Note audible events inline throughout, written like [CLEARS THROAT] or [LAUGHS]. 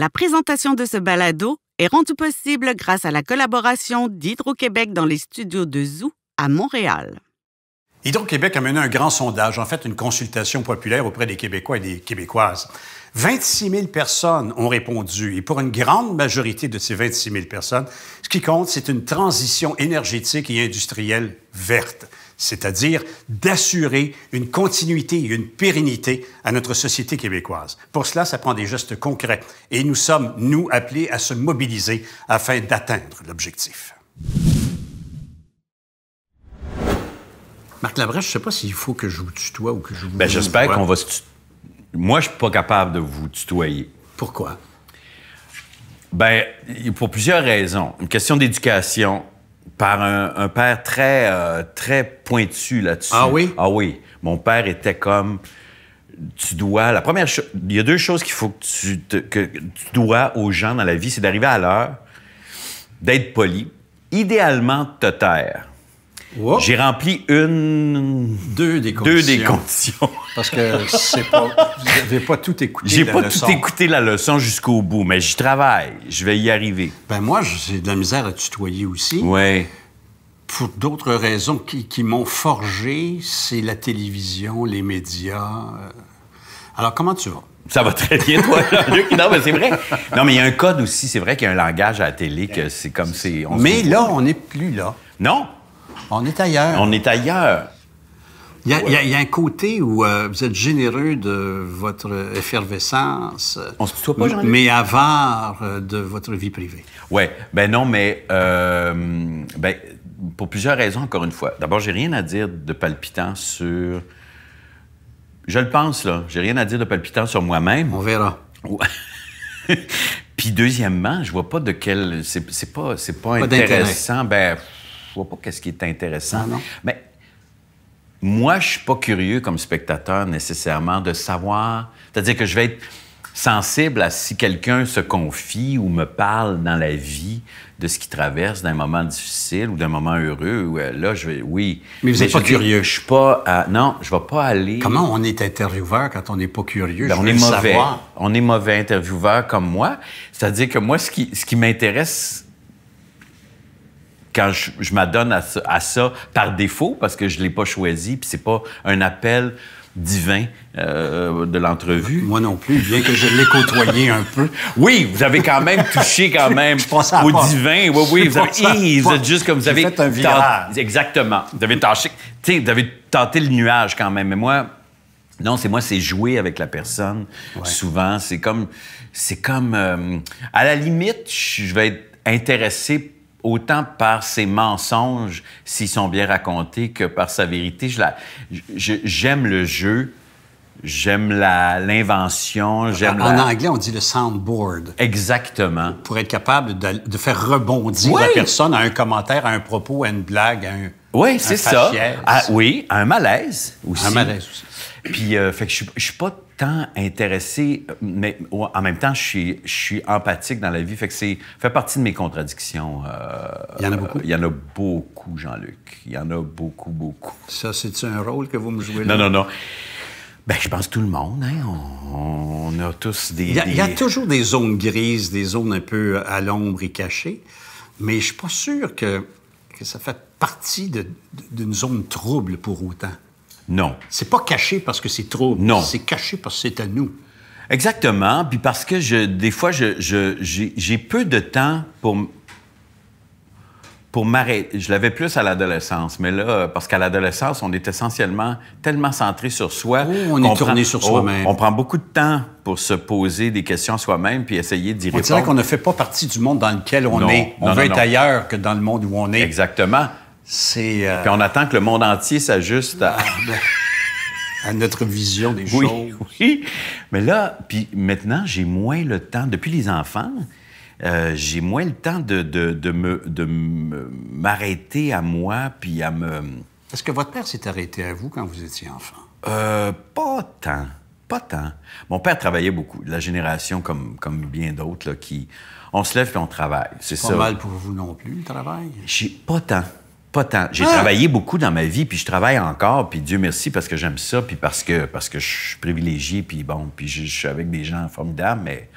La présentation de ce balado est rendue possible grâce à la collaboration d'Hydro-Québec dans les studios de Zoo à Montréal. Hydro-Québec a mené un grand sondage, en fait une consultation populaire auprès des Québécois et des Québécoises. 26 000 personnes ont répondu et pour une grande majorité de ces 26 000 personnes, ce qui compte, c'est une transition énergétique et industrielle verte c'est-à-dire d'assurer une continuité et une pérennité à notre société québécoise. Pour cela, ça prend des gestes concrets et nous sommes, nous, appelés à se mobiliser afin d'atteindre l'objectif. Marc Labrèche, je ne sais pas s'il faut que je vous tutoie ou que je vous... Bien, j'espère qu'on va se Moi, je ne suis pas capable de vous tutoyer. Pourquoi? Bien, pour plusieurs raisons. Une question d'éducation, par un, père euh, très, pointu là-dessus. Ah oui? Ah oui. Mon père était comme tu dois. La première chose, il y a deux choses qu'il faut que tu, que tu dois aux gens dans la vie, c'est d'arriver à l'heure, d'être poli, idéalement te taire. J'ai rempli une. Deux des conditions. Deux des conditions. [LAUGHS] Parce que c'est pas. Vous n'avez pas tout écouté. J'ai pas tout écouté la leçon jusqu'au bout, mais j'y travaille. Je vais y arriver. Ben moi, j'ai de la misère à tutoyer aussi. Oui. Pour d'autres raisons qui, m'ont forgé, c'est la télévision, les médias. Euh. Alors, comment tu vas? Ça va très bien, toi, [LAUGHS] Non, mais c'est vrai. Non, mais il y a un code aussi. C'est vrai qu'il y a un langage à la télé que c'est comme c'est. Mais là, on n'est plus là. Non, on est ailleurs. On est ailleurs. Il y, a, un côté où euh, vous êtes généreux de votre effervescence, On mais avare euh, de votre vie privée. Oui, ben non, mais euh, ben, pour plusieurs raisons, encore une fois. D'abord, j'ai rien à dire de palpitant sur... Je le pense, là. J'ai rien à dire de palpitant sur moi-même. On verra. [LAUGHS] Puis deuxièmement, je vois pas de quel... C'est pas, C'est pas intéressant. Ben je vois pas qu'est-ce qui est intéressant. Non, Mais moi, je suis pas curieux comme spectateur nécessairement de savoir. C'est-à-dire que je vais être sensible à si quelqu'un se confie ou me parle dans la vie de ce qu'il traverse d'un moment difficile ou d'un moment heureux. Euh, là, je vais, oui. Mais vous n'êtes pas curieux. Je suis pas, non, je vais pas aller. Comment on est intervieweur quand on n'est pas curieux ben, On est mauvais. On est mauvais intervieweur comme moi. C'est-à-dire que moi, ce qui, ce qui m'intéresse quand je, m'adonne à, ça, par défaut, parce que je ne l'ai pas choisi, puis c'est pas un appel divin euh, de l'entrevue. Moi non plus, bien que je l'ai côtoyé un peu. Oui, vous avez quand même touché quand même au divin. Oui, oui, vous avez, êtes juste comme vous avez un virage. Exactement. Vous avez tenté le nuage quand même. Mais moi, non, c'est moi, c'est jouer avec la personne. Souvent, c'est comme, c'est comme, euh, à la limite, je vais être intéressé autant par ses mensonges, s'ils sont bien racontés, que par sa vérité. J'aime la, j'aime le jeu, j'aime l'invention, j'aime En anglais, on dit le soundboard. Exactement. Pour être capable de, faire rebondir la personne à un commentaire, à un propos, à une blague, à un... Oui, c'est ça. Ah, oui, un malaise aussi. Un malaise aussi. Puis, je euh, fait que je suis pas intéressé, mais en même temps, je suis, je suis empathique dans la vie. Fait que c'est fait partie de mes contradictions. Euh, il y en a beaucoup. Euh, il y en a beaucoup, Jean-Luc. Il y en a beaucoup, beaucoup. Ça, c'est un rôle que vous me jouez là? Non, non, non. Ben, je pense tout le monde. Hein. On, a tous des. Il y, a, toujours des zones grises, des zones un peu à l'ombre et cachées. Mais je suis pas sûr que, que ça fait partie d'une zone trouble pour autant. Non. C'est pas caché parce que c'est trop. Non. C'est caché parce que c'est à nous. Exactement. Puis parce que je, des fois, j'ai peu de temps pour, pour m'arrêter. Je l'avais plus à l'adolescence, mais là, parce qu'à l'adolescence, on est essentiellement tellement centré sur soi. Oh, on, est tourné sur oh, soi-même. On, prend beaucoup de temps pour se poser des questions soi-même puis essayer d'y répondre. C'est dirait qu'on ne fait pas partie du monde dans lequel on est. On veut être ailleurs que dans le monde où on est. Exactement. C'est. Euh, puis on attend que le monde entier s'ajuste à... Ah, ben, notre vision des choses. Oui. Mais là, puis maintenant, j'ai moins le temps. Depuis les enfants, euh, j'ai moins le temps de, me, m'arrêter à moi, puis à me. Est-ce que votre père s'est arrêté à vous quand vous étiez enfant? Euh, pas tant. Pas tant. Mon père travaillait beaucoup. La génération, comme, comme bien d'autres, là, qui. On se lève puis on travaille. C'est, pas mal pour vous non plus, le travail? J'ai pas tant. J'ai ah! travaillé beaucoup dans ma vie, puis je travaille encore, puis Dieu merci parce que j'aime ça, puis parce que, parce que je suis privilégié, puis bon, puis je, suis avec des gens formidables, mais,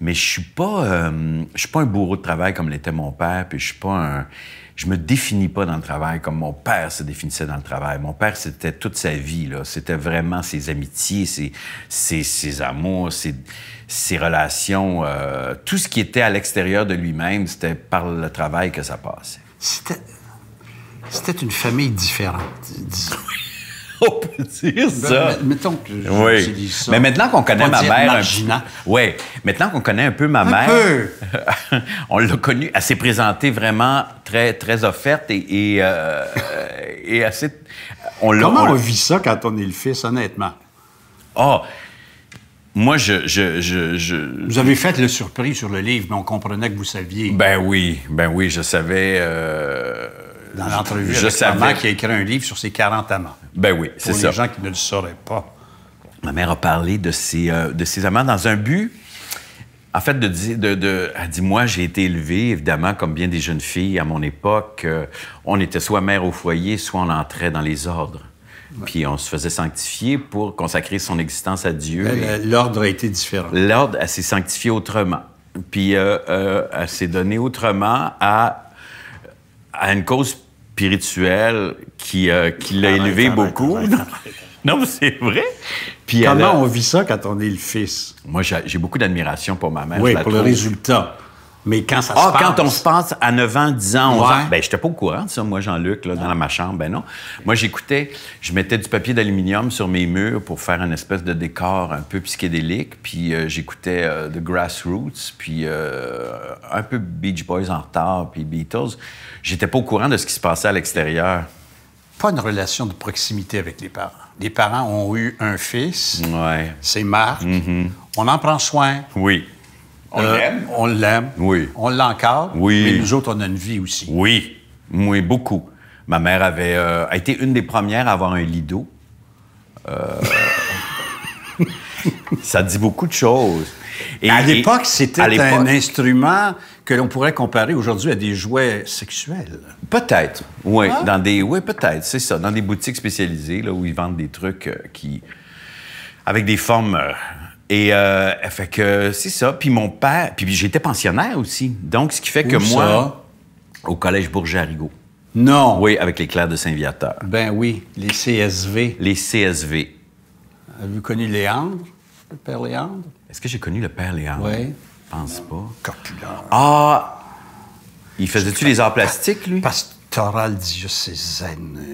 mais je suis pas, euh, je suis pas un bourreau de travail comme l'était mon père, puis je suis pas je me définis pas dans le travail comme mon père se définissait dans le travail. Mon père, c'était toute sa vie, là. C'était vraiment ses amitiés, ses, ses, amours, ses, ses relations, euh, tout ce qui était à l'extérieur de lui-même, c'était par le travail que ça passait. C'était c'était une famille différente, disons. [LAUGHS] On peut dire ben, ça. mettons que je oui. ça. Mais maintenant qu'on connaît ma mère. Un... Oui. Maintenant qu'on connaît un peu ma un mère. Peu. [LAUGHS] on l'a connue. Elle s'est présentée vraiment très, très offerte et, et, euh, euh, assez. Comment on... vit ça quand on est le fils, honnêtement? Ah! Oh. Moi, je, je, Vous avez fait le surpris sur le livre, mais on comprenait que vous saviez. Ben oui, ben oui, je savais. Euh, dans l'entrevue je savais qui a écrit un livre sur ses 40 amants. Ben oui, c'est ça. Pour les gens qui ne le sauraient pas. Ma mère a parlé de ses, euh, de ses amants dans un but, en fait, de dire, de, de, elle dit, moi, j'ai été élevée, évidemment, comme bien des jeunes filles à mon époque, euh, on était soit mère au foyer, soit on entrait dans les ordres. Puis on se faisait sanctifier pour consacrer son existence à Dieu. Euh, l'ordre a été différent. L'ordre, elle s'est sanctifiée autrement. Puis elle s'est donnée autrement à, à une cause spirituel qui, euh, qui l'a élevé beaucoup. [LAUGHS] non, mais c'est vrai. Puis Comment on vit ça quand on est le fils? Moi, j'ai beaucoup d'admiration pour ma mère. Oui, pour le résultat. Mais quand ça passe. Ah, quand on se passe à 9 ans, 10 ans, 11 ans. Ben, j'étais pas au courant de ça, moi, Jean-Luc, là, dans ma chambre. Ben non. Moi, j'écoutais, je mettais du papier d'aluminium sur mes murs pour faire une espèce de décor un peu psychédélique. Puis euh, j'écoutais euh, The Grassroots, puis euh, un peu Beach Boys en retard, puis Beatles. J'étais pas au courant de ce qui se passait à l'extérieur. Pas une relation de proximité avec les parents. Les parents ont eu un fils. Ouais. C'est Marc. Mm-hmm. On en prend soin. Oui. On euh, l'aime. On l'aime. Oui. On l'encadre. Oui. Mais nous autres, on a une vie aussi. Oui. Oui, beaucoup. Ma mère avait euh, a été une des premières à avoir un lido. Euh, [LAUGHS] ça dit beaucoup de choses. Et, à l'époque, c'était un instrument que l'on pourrait comparer aujourd'hui à des jouets sexuels. Peut-être, oui. Ah. Dans des, oui, peut-être, c'est ça. Dans des boutiques spécialisées là, où ils vendent des trucs qui, avec des formes et euh, fait que c'est ça. Puis mon père, puis j'étais pensionnaire aussi. Donc, ce qui fait que moi, au collège Bourget-Arrigo. Non. Oui, avec les clercs de Saint-Viateur. Ben oui, les CSV. Les CSV. Avez-vous connu Léandre, le père Léandre? Est-ce que j'ai connu le père Léandre? Oui. pense pas. Corpulent. Ah! Il faisait-tu les arts plastiques, lui? Pastoral, Dieu,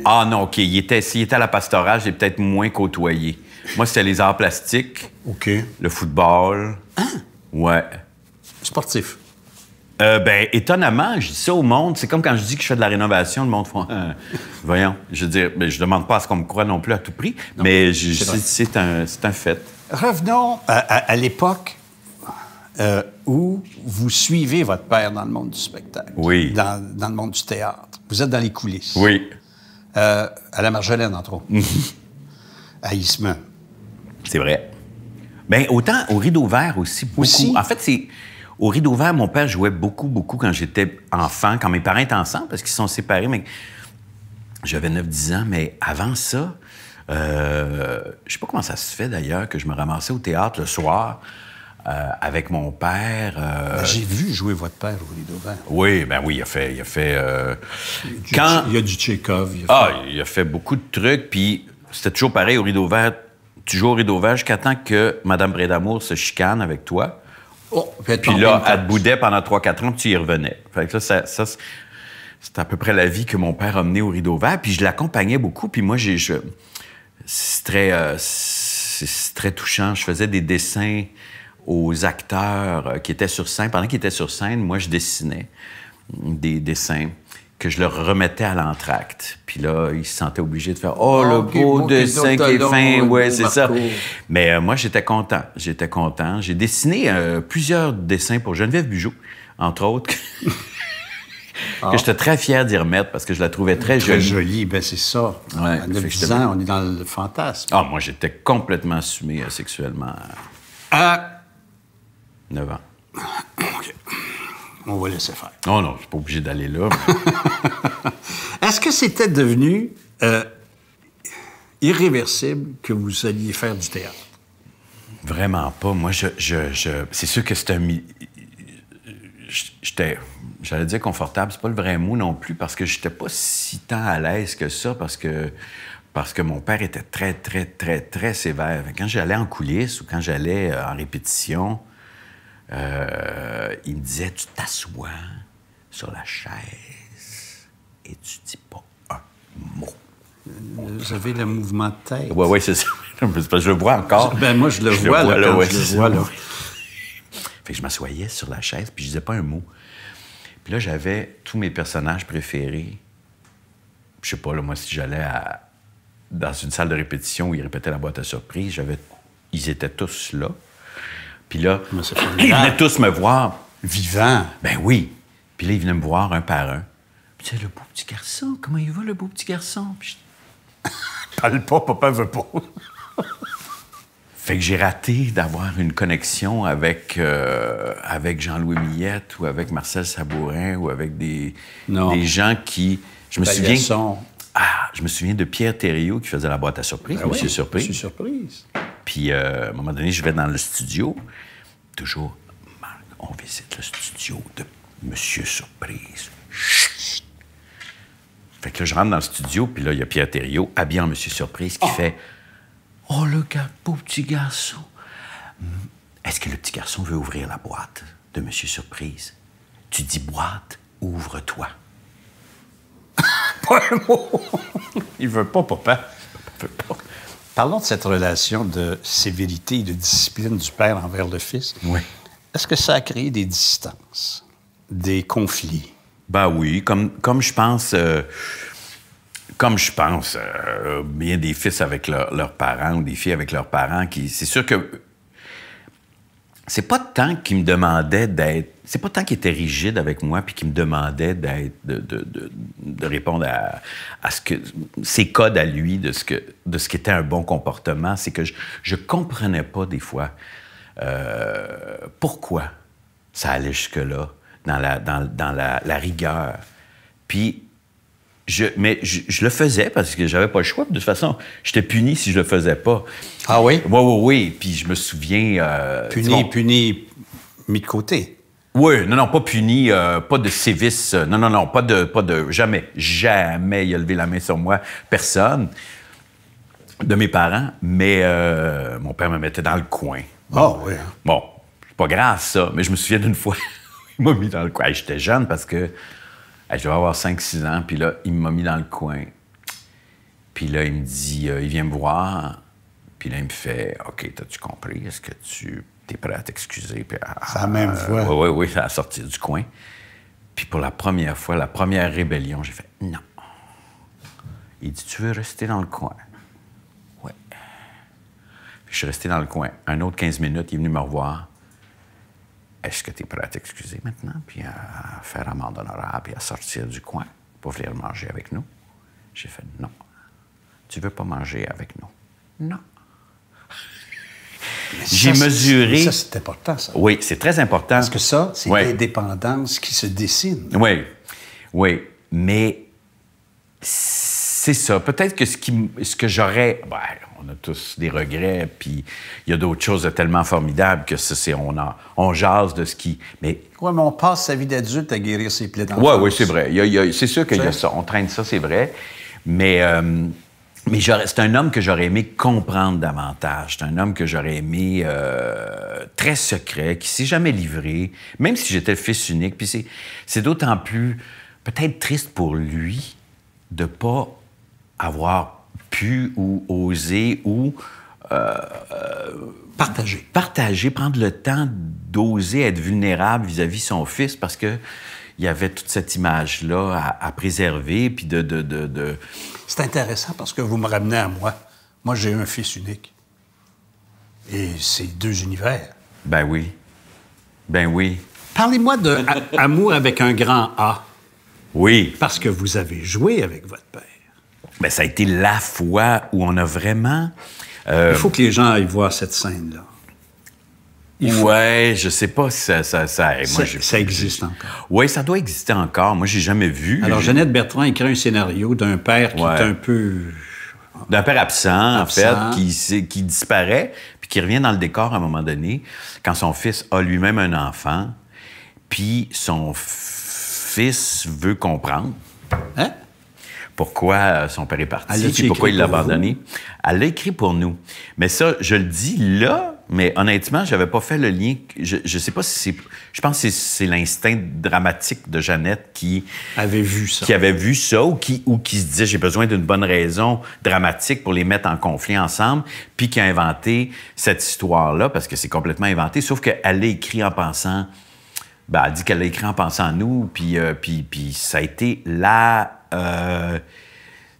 Ah non, OK. S'il était, était à la pastorale, j'ai peut-être moins côtoyé. Moi, c'était les arts plastiques. OK. Le football. Hein? Ouais. Sportif. Euh, ben, étonnamment, je dis ça au monde. C'est comme quand je dis que je fais de la rénovation, le monde euh, voyons, je veux dire, mais ben, je demande pas à ce qu'on me croit non plus à tout prix, mais c'est un, fait. Revenons à, l'époque euh, où vous suivez votre père dans le monde du spectacle. Oui. Dans, le monde du théâtre. Vous êtes dans les coulisses. Oui. à la Marjolaine, entre autres. à mm-hmm. C'est vrai. Bien, autant au rideau vert aussi, beaucoup. En fait, c'est... Au rideau vert, mon père jouait beaucoup, beaucoup quand j'étais enfant, quand mes parents étaient ensemble, parce qu'ils sont séparés, mais j'avais 9-10 ans. Mais avant ça, je euh, je sais pas comment ça se fait d'ailleurs que je me ramassais au théâtre le soir euh, avec mon père. Euh, ben, j'ai vu jouer votre père au rideau vert. Oui, ben oui, il a fait. Il a fait. quand... Il y a du Tchékov. Il a Ah, il a fait beaucoup de trucs, puis c'était toujours pareil au rideau vert tu joues au rideau vert jusqu'à temps que Mme Brédamour se chicane avec toi. Oh, puis là, elle te boudait pendant 3-4 ans, puis tu y revenais. Fait ça, ça c'est à peu près la vie que mon père a menée au rideau vert. Puis je l'accompagnais beaucoup. Puis moi, j'ai, c'est très, euh, c'est très touchant. Je faisais des dessins aux acteurs euh, qui étaient sur scène. Pendant qu'ils étaient sur scène, moi, je dessinais des dessins que je le remettais à l'entracte. Puis là, il se sentait obligé de faire Oh, ah, le beau dessin qui est fin. Ouais, c'est ça. Mais euh, moi, j'étais content. J'étais content. J'ai dessiné euh, plusieurs dessins pour Geneviève Bujold entre autres. [LAUGHS] Ah. que j'étais très fier d'y remettre parce que je la trouvais très, très jolie. jolie, ben, c'est ça. à 9 ans, on est dans le fantasme. Ah, moi, j'étais complètement assumé euh, sexuellement. À 9 ans. [COUGHS] OK on va laisser faire. Non, non, je suis pas obligé d'aller là. [LAUGHS] Est-ce que c'était devenu euh, irréversible que vous alliez faire du théâtre? Vraiment pas. Moi, je, c'est sûr que c'était... un... j'allais dire confortable, c'est pas le vrai mot non plus, parce que j'étais pas si tant à l'aise que ça, parce que parce que mon père était très, très, très, très sévère. Quand j'allais en coulisses ou quand j'allais euh, en répétition, euh, il me disait, tu t'assois sur la chaise et tu dis pas un mot. Vous avez le mouvement de tête. Oui, oui, c'est ça. [LAUGHS] je le vois encore. Ben, moi, je le vois, là, je le vois, là. je m'assoyais sur la chaise, puis je disais pas un mot. Puis là, j'avais tous mes personnages préférés. Je sais pas, moi, si j'allais à... dans une salle de répétition où ils répétaient la boîte à surprise, j'avais... ils étaient tous là. Puis là, [CLEARS THROAT] ils venaient tous me voir. Vivant? Ben oui. Puis là, ils venaient me voir un par un. Puis le beau petit garçon, comment il va, le beau petit garçon? Puis [LAUGHS] pas, papa veut pas. [LAUGHS] Fait que j'ai raté d'avoir une connexion avec, euh, avec Jean-Louis Millette ou avec Marcel Sabourin ou avec des, des gens qui. Je me souviens. Ah, je me souviens de Pierre Thériault qui faisait la boîte à surprise, ben Monsieur Surprise. Surprise. Puis euh, à un moment donné, je vais dans le studio, toujours, on visite le studio de Monsieur Surprise. Chut! Fait que là, je rentre dans le studio, puis là, il y a Pierre Thériault, habillé en Monsieur Surprise, qui ah! fait Oh, le beau petit garçon. Hmm, est-ce que le petit garçon veut ouvrir la boîte de Monsieur Surprise? Tu dis boîte, ouvre-toi. Pas un mot. Il veut pas, papa. Parlons de cette relation de sévérité et de discipline du père envers le fils. Oui. Est-ce que ça a créé des distances, des conflits? Ben oui, comme, comme je pense... Euh, comme je pense, euh, bien des fils avec leurs parents ou des filles avec leurs parents qui. C'est sûr que c'est pas tant qu'il me demandait d'être. C'est pas tant qu'il était rigide avec moi puis qu'il me demandait d'être. De, de, de, répondre à, à, ce que. ses codes à lui de ce, que, de ce qu'était un bon comportement. C'est que je, je comprenais pas des fois euh, pourquoi ça allait jusque-là dans la, dans, dans la, rigueur. Puis je, mais je, le faisais parce que j'avais pas le choix. De toute façon, j'étais puni si je le faisais pas. Ah oui? Oui, oui, oui. Puis je me souviens. Euh, puni, puni, mis de côté. Oui, non, non, pas puni, euh, pas de sévice. Euh, non, non, non, pas de, pas de. Jamais, jamais il a levé la main sur moi. Personne de mes parents, mais mon père me mettait dans le coin. Ah oui. Hein. Bon, c'est pas grave ça, mais je me souviens d'une fois, [LAUGHS] il m'a mis dans le coin. J'étais jeune parce que je devais avoir 5-6 ans, puis là, il m'a mis dans le coin. Puis là, il me dit, euh, il vient me voir, puis là, il me fait OK, t'as-tu compris? Est-ce que tu es prêt à t'excuser? Puis, c'est ah, la même fois. Euh, oui, oui, oui, à a du coin. Puis pour la première fois, la première rébellion, j'ai fait Non. Il dit Tu veux rester dans le coin? Ouais. je suis resté dans le coin. Un autre 15 minutes, il est venu me revoir. « Est-ce que tu prêt à t'excuser maintenant, puis à faire amende honorable, puis à sortir du coin pour venir manger avec nous. J'ai fait non. Tu veux pas manger avec nous? Non. J'ai mesuré. Ça, c'est important, ça. Oui, c'est très important. Parce que ça, c'est l'indépendance qui se dessine. Oui. Oui. Mais c'est ça. Peut-être que ce, qui, ce que j'aurais. Ben, on a tous des regrets, puis il y a d'autres choses tellement formidables que ça, c'est, on, jase de ce qui. Mais... Oui, mais on passe sa vie d'adulte à guérir ses plaies Oui, oui, c'est vrai. c'est sûr qu'il y a ça. On traîne ça, c'est vrai. Mais. Euh, c'est un homme que j'aurais aimé comprendre davantage. C'est un homme que j'aurais aimé euh, très secret, qui s'est jamais livré, même si j'étais le fils unique. Puis c'est, d'autant plus peut-être triste pour lui de pas avoir pu ou osé ou euh, partager. Partager, prendre le temps d'oser être vulnérable vis-à-vis son fils parce que il y avait toute cette image-là à, préserver, puis de... de, C'est intéressant parce que vous me ramenez à moi. Moi, j'ai un fils unique. Et c'est deux univers. Ben oui. Ben oui. Parlez-moi d'amour avec un grand A. Oui. Parce que vous avez joué avec votre père ben, ça a été la fois où on a vraiment... Euh, Il faut que les gens aillent voir cette scène-là. Oui, Ouais, je sais pas si ça, ça, ça existe encore. Oui, ça doit exister encore. Moi, j'ai jamais vu. Alors, Jeannette Bertrand écrit un scénario d'un père qui est un peu. D'un père absent, en fait, qui, qui disparaît, puis qui revient dans le décor à un moment donné, quand son fils a lui-même un enfant, puis son fils veut comprendre. Hein? pourquoi euh, son père est parti, pourquoi il l'a abandonné. Elle l'a écrit pour nous. Mais ça, je le dis là, mais honnêtement, j'avais pas fait le lien. Je, je sais pas si c'est. Je pense que c'est l'instinct dramatique de Jeannette qui avait vu ça, qui avait vu ça ou qui ou qui se disait j'ai besoin d'une bonne raison dramatique pour les mettre en conflit ensemble, puis qui a inventé cette histoire là parce que c'est complètement inventé. Sauf qu'elle l'a écrit en pensant. Ben, elle dit qu'elle l'a écrit en pensant à nous, puis, euh, puis ça a été la euh,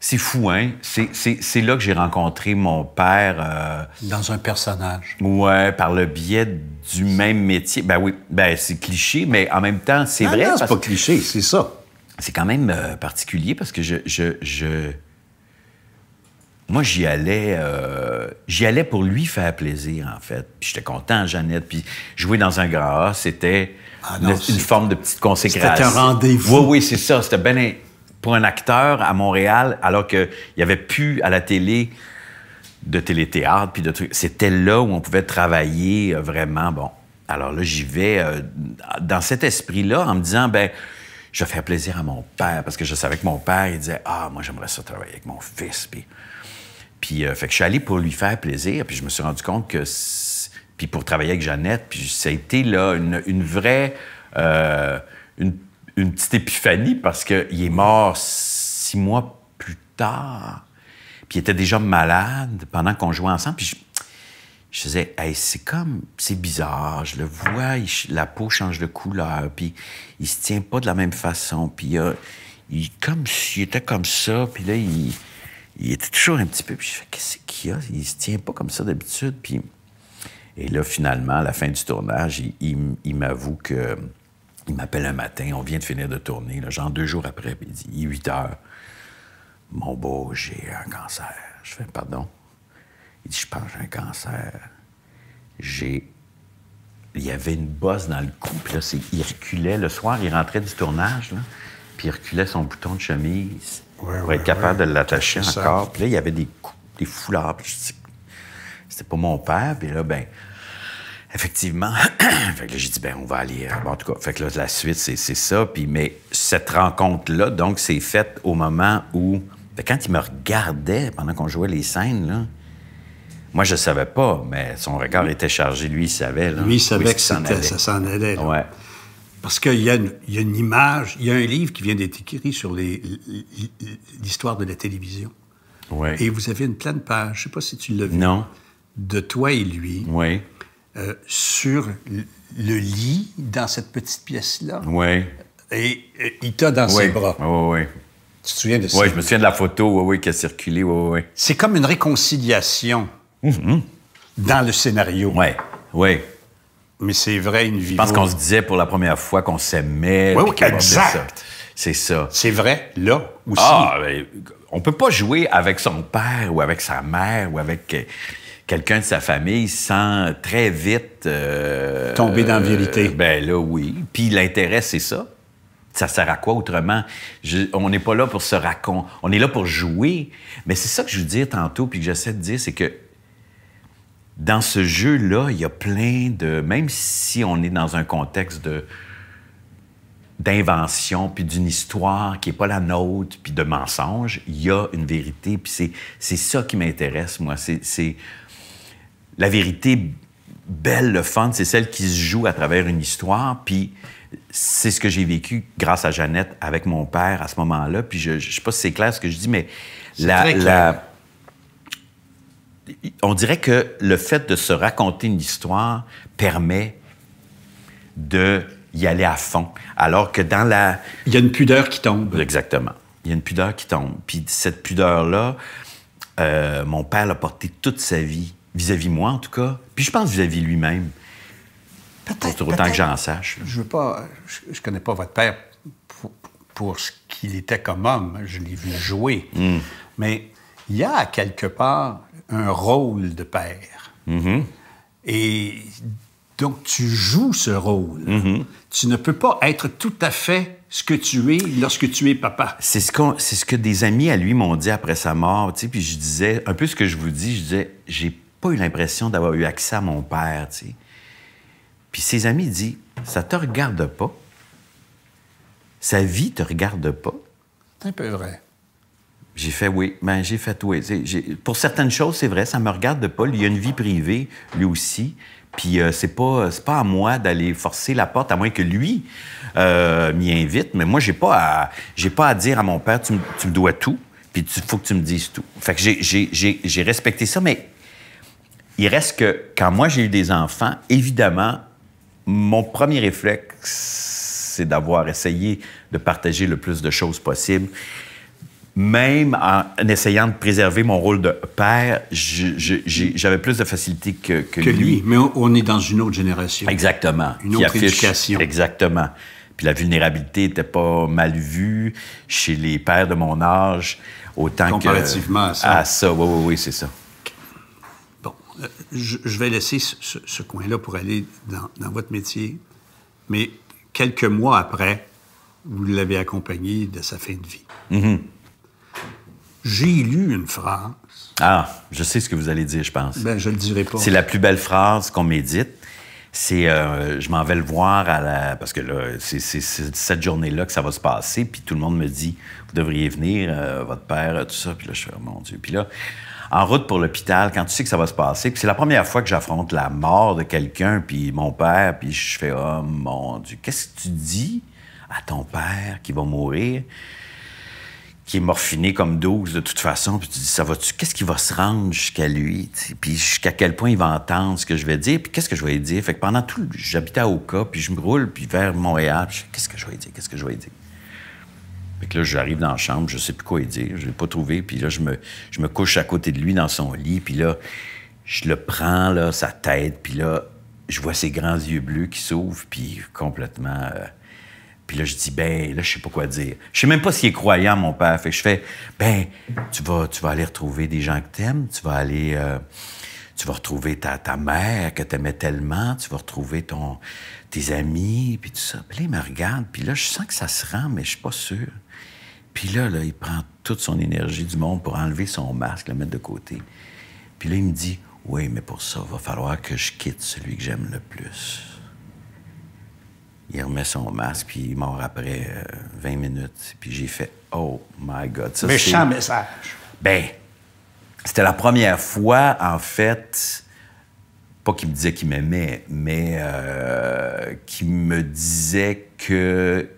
c'est fou, hein? C'est là que j'ai rencontré mon père. Euh, dans un personnage. Ouais, par le biais du même métier. Ben oui, ben c'est cliché, mais en même temps, c'est vrai. c'est pas cliché, c'est ça. C'est quand même euh, particulier parce que je. Moi, j'y allais, j'y allais pour lui faire plaisir, en fait. Puis j'étais content, Jeannette. Puis jouer dans un grand c'était ah une forme de petite consécration. C'était un rendez-vous. Oui, oui, c'est ça. C'était bien pour un acteur à Montréal, alors qu'il n'y avait plus à la télé de téléthéâtre, puis de trucs. C'était là où on pouvait travailler euh, vraiment. Bon, alors là, j'y vais euh, dans cet esprit-là en me disant, ben je vais faire plaisir à mon père, parce que je savais que mon père, il disait, ah, moi, j'aimerais ça travailler avec mon fils. Puis, euh, fait que je suis allé pour lui faire plaisir, puis je me suis rendu compte que. Puis pour travailler avec Jeannette, puis ça a été là une, vraie une petite épiphanie parce qu'il est mort six mois plus tard. Puis il était déjà malade pendant qu'on jouait ensemble. Puis je, je faisais, c'est comme, c'est bizarre, je le vois, la peau change de couleur, puis il se tient pas de la même façon. Puis il, comme s'il était comme ça, puis là, il, il, était toujours un petit peu. Puis je fais, qu'est-ce qu'il a? Il se tient pas comme ça d'habitude. Puis. Et là, finalement, à la fin du tournage, il, il m'avoue que il m'appelle un matin, on vient de finir de tourner, là, genre deux jours après, il dit 8 heures. Mon beau, j'ai un cancer. Je fais pardon. Il dit Je pense j'ai un cancer. J'ai. Il y avait une bosse dans le cou, puis là, il reculait. Le soir, il rentrait du tournage, puis il reculait son bouton de chemise pour être capable de l'attacher encore. Puis là, il y avait des, coups, des foulards, puis je C'était pas mon père, puis là, ben Effectivement. [CLEARS THROAT] fait que j'ai dit, ben, on va aller. Euh, en tout cas, la suite, c'est ça. Puis, mais cette rencontre-là, donc, c'est faite au moment où. Ben, quand il me regardait pendant qu'on jouait les scènes, là, moi, je savais pas, mais son regard était chargé. Lui, il savait. lui, il savait que ça s'en allait. Parce qu'il y, a une image, il y a un livre qui vient d'être écrit sur l'histoire de la télévision. Ouais. Et vous avez une pleine page, je sais pas si tu l'as vu. De toi et lui. Oui euh, sur le lit, dans cette petite pièce-là. Oui. Et, il t'a dans ses bras. Oui, oui. Tu te souviens de ça? Oui, je me souviens de la photo oui, qui a circulé. Oui, oui. C'est comme une réconciliation mm-hmm. dans le scénario. Oui, oui. Mais c'est vrai, une vie. Je pense qu'on se disait pour la première fois qu'on s'aimait. Oui, oui, exact. C'est ça. C'est vrai, là aussi. Ah, ben, on peut pas jouer avec son père ou avec sa mère ou avec euh, quelqu'un de sa famille sent très vite... Euh, Tomber dans la vérité. Euh, ben là, oui. Puis l'intérêt, c'est ça. Ça sert à quoi autrement? on n'est pas là pour se raconter. On est là pour jouer. Mais c'est ça que je vous dire tantôt, puis que j'essaie de dire, c'est que dans ce jeu-là, il y a plein de... Même si on est dans un contexte de d'invention, puis d'une histoire qui n'est pas la nôtre, puis de mensonges, il y a une vérité, puis c'est ça qui m'intéresse, moi. C'est la vérité belle, le fun, c'est celle qui se joue à travers une histoire. Puis c'est ce que j'ai vécu grâce à Jeannette avec mon père à ce moment-là. Puis je, ne sais pas si c'est clair ce que je dis, mais la, la... on dirait que le fait de se raconter une histoire permet de y aller à fond. Alors que dans la... Il y a une pudeur qui tombe. Exactement. Il y a une pudeur qui tombe. Puis cette pudeur-là, euh, mon père l'a portée toute sa vie vis-à-vis moi en tout cas, puis je pense vis-à-vis lui-même. Peut-être. Autant que j'en sache. Je veux pas. Je, connais pas votre père pour, ce qu'il était comme homme. Je l'ai vu jouer. Hmm. Mais il y a quelque part un rôle de père. Mm-hmm. Et donc, tu joues ce rôle. Mm-hmm. Tu ne peux pas être tout à fait ce que tu es lorsque tu es papa. C'est ce, ce que des amis à lui m'ont dit après sa mort. Puis je disais, un peu ce que je vous dis, je disais, j'ai pas eu l'impression d'avoir eu accès à mon père, tu sais. Puis ses amis disent, ça te regarde pas. Sa vie te regarde pas. C'est un peu vrai. J'ai fait oui, mais ben, j'ai fait oui. Pour certaines choses, c'est vrai, ça me regarde pas. Il y a une vie privée, lui aussi. Puis euh, c'est pas pas à moi d'aller forcer la porte, à moins que lui euh, m'y invite. Mais moi, j'ai pas j'ai pas à dire à mon père, tu, me dois tout. Puis il faut que tu me dises tout. Fait que j'ai respecté ça, mais il reste que quand moi j'ai eu des enfants, évidemment, mon premier réflexe, c'est d'avoir essayé de partager le plus de choses possible. Même en essayant de préserver mon rôle de père, j'avais plus de facilité que, lui. Mais on, est dans une autre génération. Exactement. Une autre éducation. Exactement. Puis la vulnérabilité n'était pas mal vue chez les pères de mon âge, autant que... Comparativement à ça. À ça, oui, oui, oui, c'est ça. Euh, je, vais laisser ce, coin-là pour aller dans, votre métier, mais quelques mois après, vous l'avez accompagné de sa fin de vie. Mhm. J'ai lu une phrase. Ah, je sais ce que vous allez dire, je pense. Ben, je le dirai pas. C'est la plus belle phrase qu'on médite. C'est euh, je m'en vais le voir à la. Parce que là, c'est cette journée-là que ça va se passer. Puis tout le monde me dit Vous devriez venir, euh, votre père, tout ça. Puis là, je suis, oh mon Dieu. Puis là, en route pour l'hôpital, quand tu sais que ça va se passer, puis c'est la première fois que j'affronte la mort de quelqu'un, puis mon père, puis je fais Oh mon Dieu, qu'est-ce que tu dis à ton père qui va mourir, qui est morphiné comme douze de toute façon, puis tu dis Ça va-tu, qu'est-ce qui va se rendre jusqu'à lui, puis jusqu'à quel point il va entendre ce que je vais dire, puis qu'est-ce que je vais lui dire. Fait que pendant tout, j'habitais à Oka, puis je me roule, puis vers Montréal, puis qu'est-ce que je vais dire, qu'est-ce que je vais lui dire là, j'arrive dans la chambre, je sais plus quoi dire, je l'ai pas trouvé, puis là, je me, me couche à côté de lui dans son lit, puis là, je le prends, là, sa tête, puis là, je vois ses grands yeux bleus qui s'ouvrent, puis complètement... Euh, puis là, je dis, ben, là, je sais pas quoi dire. Je sais même pas s'il est croyant, mon père. Fait je fais, ben, tu vas, tu vas aller retrouver des gens que t'aimes, tu vas aller... Euh, tu vas retrouver ta, ta mère que tu aimais tellement, tu vas retrouver ton, tes amis, puis tout ça. Puis là, il me regarde, puis là, je sens que ça se rend, mais je suis pas sûr. Puis là, il prend toute son énergie du monde pour enlever son masque, le mettre de côté. Puis là, il me dit Oui, mais pour ça, va falloir que je quitte celui que j'aime le plus. Il remet son masque, puis il meurt après 20 euh, minutes. Puis j'ai fait Oh my God. Ça, Méchant message. Ben, c'était la première fois, en fait, pas qu'il me disait qu'il m'aimait, mais euh, qu'il me disait que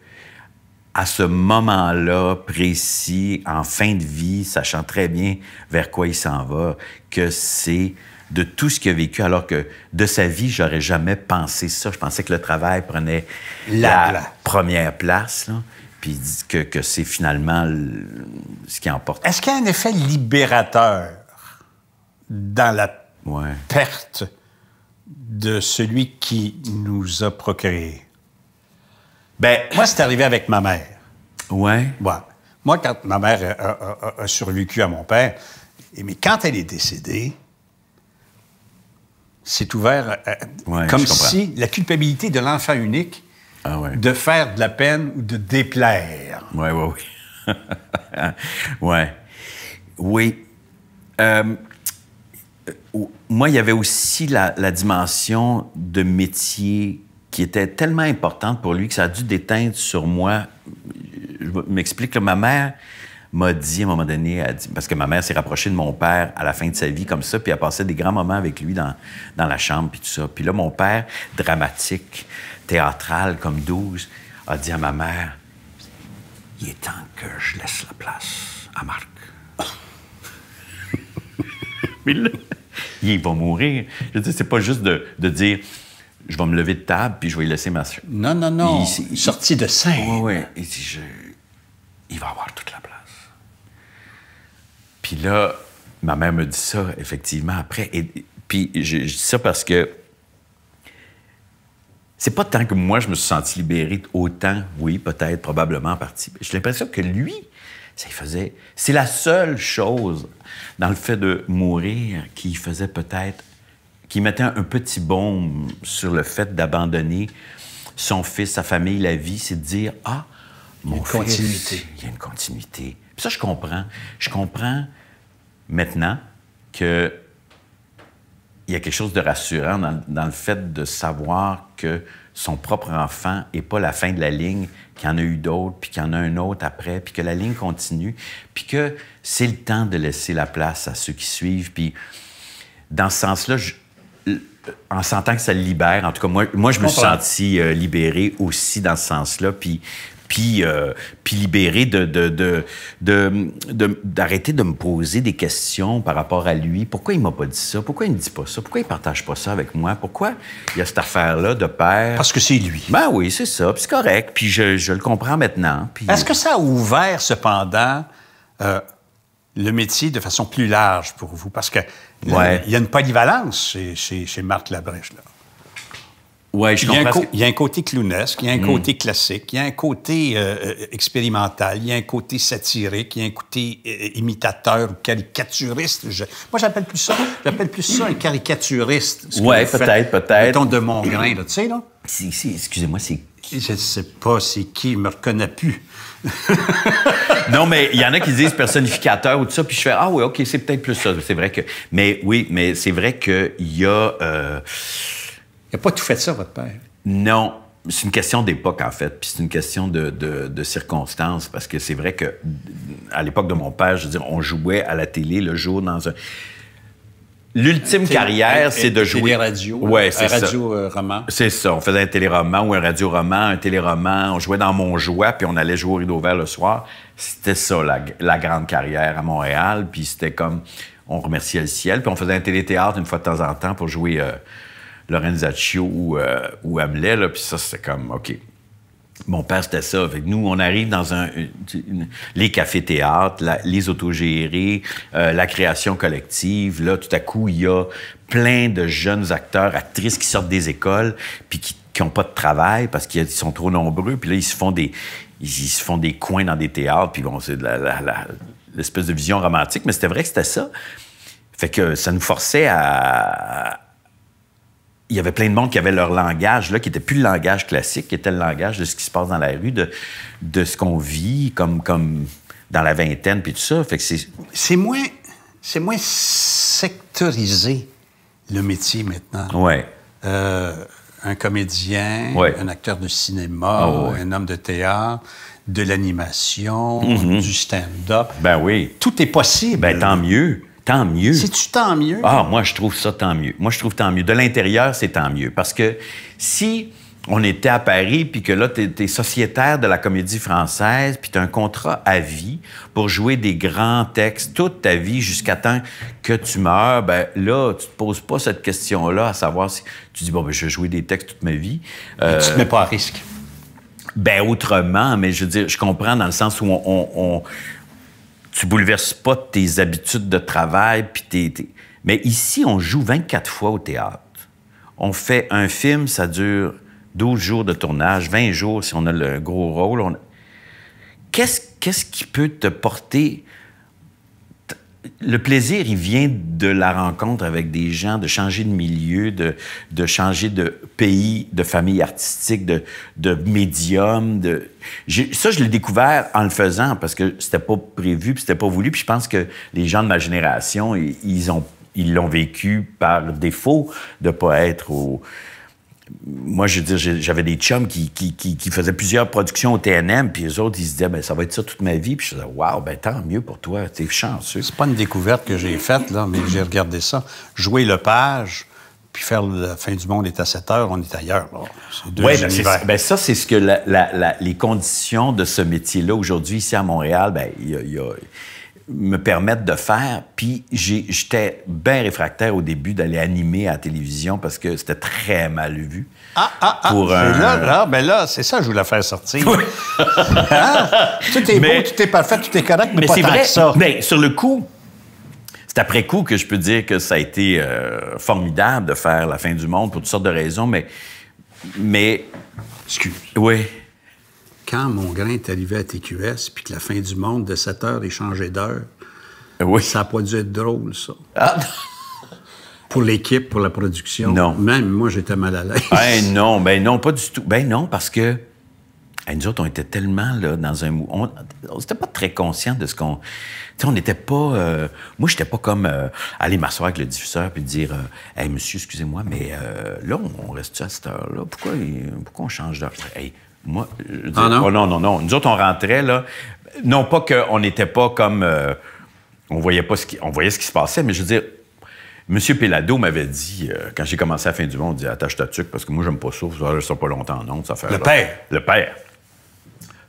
à ce moment-là précis, en fin de vie, sachant très bien vers quoi il s'en va, que c'est de tout ce qu'il a vécu, alors que de sa vie, j'aurais jamais pensé ça. Je pensais que le travail prenait la, première place, puis que, que c'est finalement ce qui emporte. Est-ce qu'il y a un effet libérateur dans la perte de celui qui nous a procréé? Ben, moi, c'est arrivé avec ma mère. Ouais. Moi, quand ma mère a, survécu à mon père, mais quand elle est décédée, c'est ouvert à, euh, euh, comme si la culpabilité de l'enfant unique ah, de faire de la peine ou de déplaire. Ouais, ouais, oui. [LAUGHS] ouais. Oui. Euh, moi, il y avait aussi la dimension de métier qui était tellement importante pour lui que ça a dû déteindre sur moi. Je m'explique, ma mère m'a dit à un moment donné, dit, parce que ma mère s'est rapprochée de mon père à la fin de sa vie comme ça, puis elle passé des grands moments avec lui dans, dans la chambre, puis tout ça. Puis là, mon père, dramatique, théâtral comme 12, a dit à ma mère, il est temps que je laisse la place à Marc. [LAUGHS] Mais là, il va mourir. Je veux c'est pas juste de, de dire je vais me lever de table, puis je vais y laisser ma... Non, non, non. Il, Sorti de scène. Oui, oui. Il il va avoir toute la place. Puis là, ma mère me dit ça, effectivement, après. Et, puis je, je, dis ça parce que c'est pas tant que moi, je me suis senti libéré autant, oui, peut-être, probablement en partie. J'ai l'impression que lui, ça y faisait... C'est la seule chose dans le fait de mourir qui faisait peut-être qui mettait un petit baume sur le fait d'abandonner son fils, sa famille, la vie, c'est de dire Ah, mon fils, Il y a une continuité. Puis ça, je comprends. Je comprends maintenant que il y a quelque chose de rassurant dans, dans, le fait de savoir que son propre enfant n'est pas la fin de la ligne, qu'il y en a eu d'autres, puis qu'il y en a un autre après, puis que la ligne continue, puis que c'est le temps de laisser la place à ceux qui suivent. Puis dans ce sens-là, en sentant que ça le libère, en tout cas, moi, moi je me suis senti euh, libéré aussi dans ce sens-là. Puis puis, euh, puis libéré de, d'arrêter de, de, de me poser des questions par rapport à lui. Pourquoi il m'a pas dit ça? Pourquoi il me dit pas ça? Pourquoi il partage pas ça avec moi? Pourquoi il y a cette affaire-là de père? Parce que c'est lui. Ben oui, c'est ça. Puis c'est correct. Puis je, le comprends maintenant. Puis... Est-ce euh, que ça a ouvert, cependant, le métier de façon plus large pour vous? Parce que il y a une polyvalence chez, chez, Labrèche. Là. il, y a un il y a un côté clownesque, il y a un hmm. côté classique, il y a un côté euh, euh, expérimental, il y a un côté satirique, il y a un côté euh, imitateur ou caricaturiste. Moi, j'appelle plus ça, j'appelle plus ça un caricaturiste. Oui, peut-être, peut-être. ton de mon grain, tu sais, là. excusez-moi, c'est... Je ne sais pas c'est qui, me reconnaît plus. [LAUGHS] non, mais il y en a qui disent personnificateur ou tout ça, puis je fais ah oui, ok, c'est peut-être plus ça. C'est vrai que, mais oui, mais c'est vrai qu'il y a. il euh, Il a pas tout fait ça, votre père. Non, c'est une question d'époque, en fait, puis c'est une question de, de, circonstances, parce que c'est vrai que à l'époque de mon père, je veux dire, on jouait à la télé le jour dans un... L'ultime carrière, c'est de jouer. Radio. Ouais, c'est ça. radio-roman. C'est ça. On faisait un téléroman ou un radio-roman, un téléroman. On jouait dans Mon Joie, puis on allait jouer au Rideau Vert le soir. C'était ça, la, grande carrière à Montréal. Puis c'était comme, on remerciait le ciel. Puis on faisait un téléthéâtre une fois de temps en temps pour jouer euh, Lorenzo Lorenzaccio ou, Hamlet. Euh, puis ça, c'était comme, OK, mon père, c'était ça. Avec nous, on arrive dans un, les cafés-théâtres, les autogérés, euh, la création collective. Là, tout à coup, il y a plein de jeunes acteurs, actrices qui sortent des écoles, puis qui n'ont pas de travail parce qu'ils sont trop nombreux. Puis là, ils se font des, ils, se font des coins dans des théâtres. Puis bon, c'est l'espèce de vision romantique, mais c'était vrai que c'était ça. Fait que ça nous forçait à il y avait plein de monde qui avait leur langage, là, qui n'était plus le langage classique, qui était le langage de ce qui se passe dans la rue, de, ce qu'on vit comme, comme dans la vingtaine, puis tout ça. Fait que c'est... C'est moins, c'est moins sectorisé, le métier, maintenant. Ouais. Euh, un comédien, un acteur de cinéma, ah, un homme de théâtre, de l'animation, mm-hmm. du stand-up. Ben oui. Tout est possible. Ben tant mieux tant mieux. si tu tant mieux? Ah, moi, je trouve ça tant mieux. Moi, je trouve tant mieux. De l'intérieur, c'est tant mieux. Parce que si on était à Paris, puis que là, t'es sociétaire de la comédie française, puis t'as un contrat à vie pour jouer des grands textes toute ta vie jusqu'à temps que tu meurs, ben là, tu te poses pas cette question-là, à savoir si tu dis, bon, ben, je vais jouer des textes toute ma vie. tu euh, te mets pas à risque. Ben autrement, mais je veux dire, je comprends dans le sens où on tu bouleverses pas tes habitudes de travail. Puis tes, Mais ici, on joue 24 fois au théâtre. On fait un film, ça dure 12 jours de tournage, 20 jours si on a le gros rôle. qu'est-ce qui peut te porter le plaisir, il vient de la rencontre avec des gens, de changer de milieu, de, de changer de pays, de famille artistique, de, de médium. De... Ça, je l'ai découvert en le faisant parce que c'était pas prévu, puis c'était pas voulu. Puis je pense que les gens de ma génération, ils ont ils l'ont vécu par défaut de pas être au moi, je j'avais des chums qui, qui, qui, faisaient plusieurs productions au TNM, puis les autres, ils se disaient, ben ça va être ça toute ma vie. Puis je disais, waouh, ben tant mieux pour toi, t'es chanceux. C'est pas une découverte que j'ai faite, là, mais j'ai regardé ça. Jouer le page, puis faire la fin du monde est à 7 heures, on est ailleurs. Oui, ben, ben, ça, c'est ce que les conditions de ce métier-là aujourd'hui, ici à Montréal, ben il y a me permettre de faire. Puis j'étais bien réfractaire au début d'aller animer à la télévision parce que c'était très mal vu. Ah, ah, ah! Pour là, ben là, c'est ça que je voulais faire sortir. Tu [LAUGHS] hein? Tout est beau, tout est parfait, tout est correct, mais, c'est pas vrai, que ça. Mais sur le coup, c'est après coup que je peux dire que ça a été euh, formidable de faire La fin du monde pour toutes sortes de raisons, mais... mais Excuse. Oui quand mon grain est arrivé à TQS, puis que la fin du monde de 7 heures est changée d'heure, ça n'a pas dû être drôle, ça. Ah. [LAUGHS] pour l'équipe, pour la production. Non. Même moi, j'étais mal à l'aise. [LAUGHS] Ben non, ben non, pas du tout. Ben non, parce que nous autres, on était tellement là, dans un... On n'était pas très conscient de ce qu'on... Tu sais, on n'était pas... Euh, moi, j'étais pas comme euh, aller m'asseoir avec le diffuseur puis dire euh, monsieur, excusez-moi, mais euh, là, on reste à cette heure-là? Pourquoi, pourquoi on change d'heure? » Moi, je ah, dis, non? Oh non, non, non. Nous autres, on rentrait, là. Non pas qu'on n'était pas comme. Euh, on voyait pas ce qui, on voyait ce qui se passait, mais je veux dire, M. Pelado m'avait dit, euh, quand j'ai commencé à la fin du monde, on dit Attache ta parce que moi, j'aime pas ça, ça ne pas longtemps non, ça fait. Le père. Le père.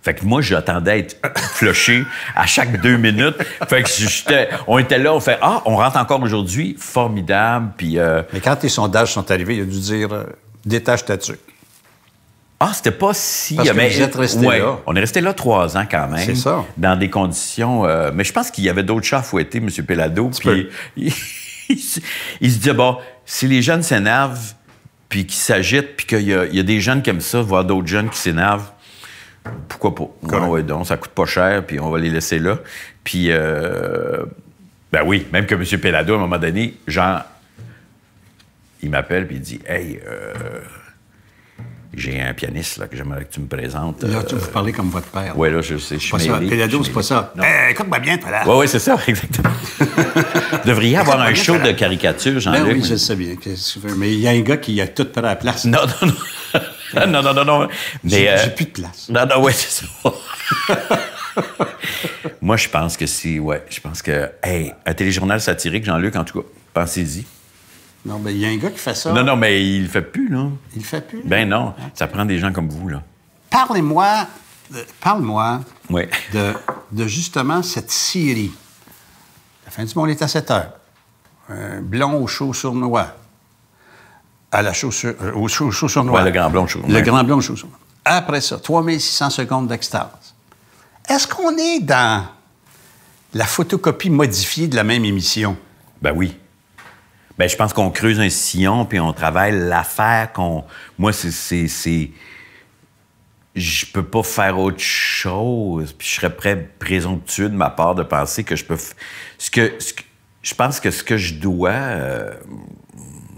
Fait que moi, j'attendais être flushé à chaque deux minutes. Fait que j'étais, on était là, on fait Ah, on rentre encore aujourd'hui, formidable. Puis, euh, Mais quand tes sondages sont arrivés, il a dû dire Détache ta tuque. Ah, c'était pas si. mais, là. On est resté là trois ans quand même. C'est ça. Dans des conditions. Euh, mais je pense qu'il y avait d'autres chats fouettés, M. Pelado. Puis [LAUGHS] il, se dit bon, si les jeunes s'énervent, puis qu'ils s'agitent, puis qu'il y, a des jeunes comme ça, voire d'autres jeunes qui s'énervent, pourquoi pas? non donc, ça coûte pas cher, puis on va les laisser là. Puis, euh, ben oui, même que M. Pelado, à un moment donné, genre, il m'appelle, puis il dit Hey, euh, j'ai un pianiste que j'aimerais que tu me présentes. Là, tu euh, parler comme votre père. Oui, là, je sais. Je pas ça. Pédado, c'est pas ça. écoute-moi eh, bien, toi, là. Oui, oui, c'est ça, [LAUGHS] exactement. Vous devriez eh, avoir un show de caricature, Jean-Luc. Ben oui, je sais bien. Mais il y a un gars qui a tout pris à la place. Non, non, non. [LAUGHS] non, non, non, non. J'ai euh, plus de place. Non, non, oui, c'est ça. [LAUGHS] Moi, je pense que si, ouais, je pense que, hey, un téléjournal satirique, Jean-Luc, en tout cas, pensez-y. Non, mais ben, il y a un gars qui fait ça. Non, non, mais il le fait plus, là. Il le fait plus? Ben non, ça prend des gens comme vous, là. Parlez-moi, parle-moi de, de, justement cette série. La fin du monde est à 7 heures. Un blond aux chaussures noires. À la chaussure, euh, au noires. le grand blond Le grand blond Après ça, 3600 secondes d'extase. Est-ce qu'on est dans la photocopie modifiée de la même émission? Ben oui ben je pense qu'on creuse un sillon puis on travaille l'affaire qu'on. Moi, c'est, je peux pas faire autre chose. Puis je serais prêt, présomptueux de ma part de penser que je peux. Ce, que, je pense que ce que je dois. Euh,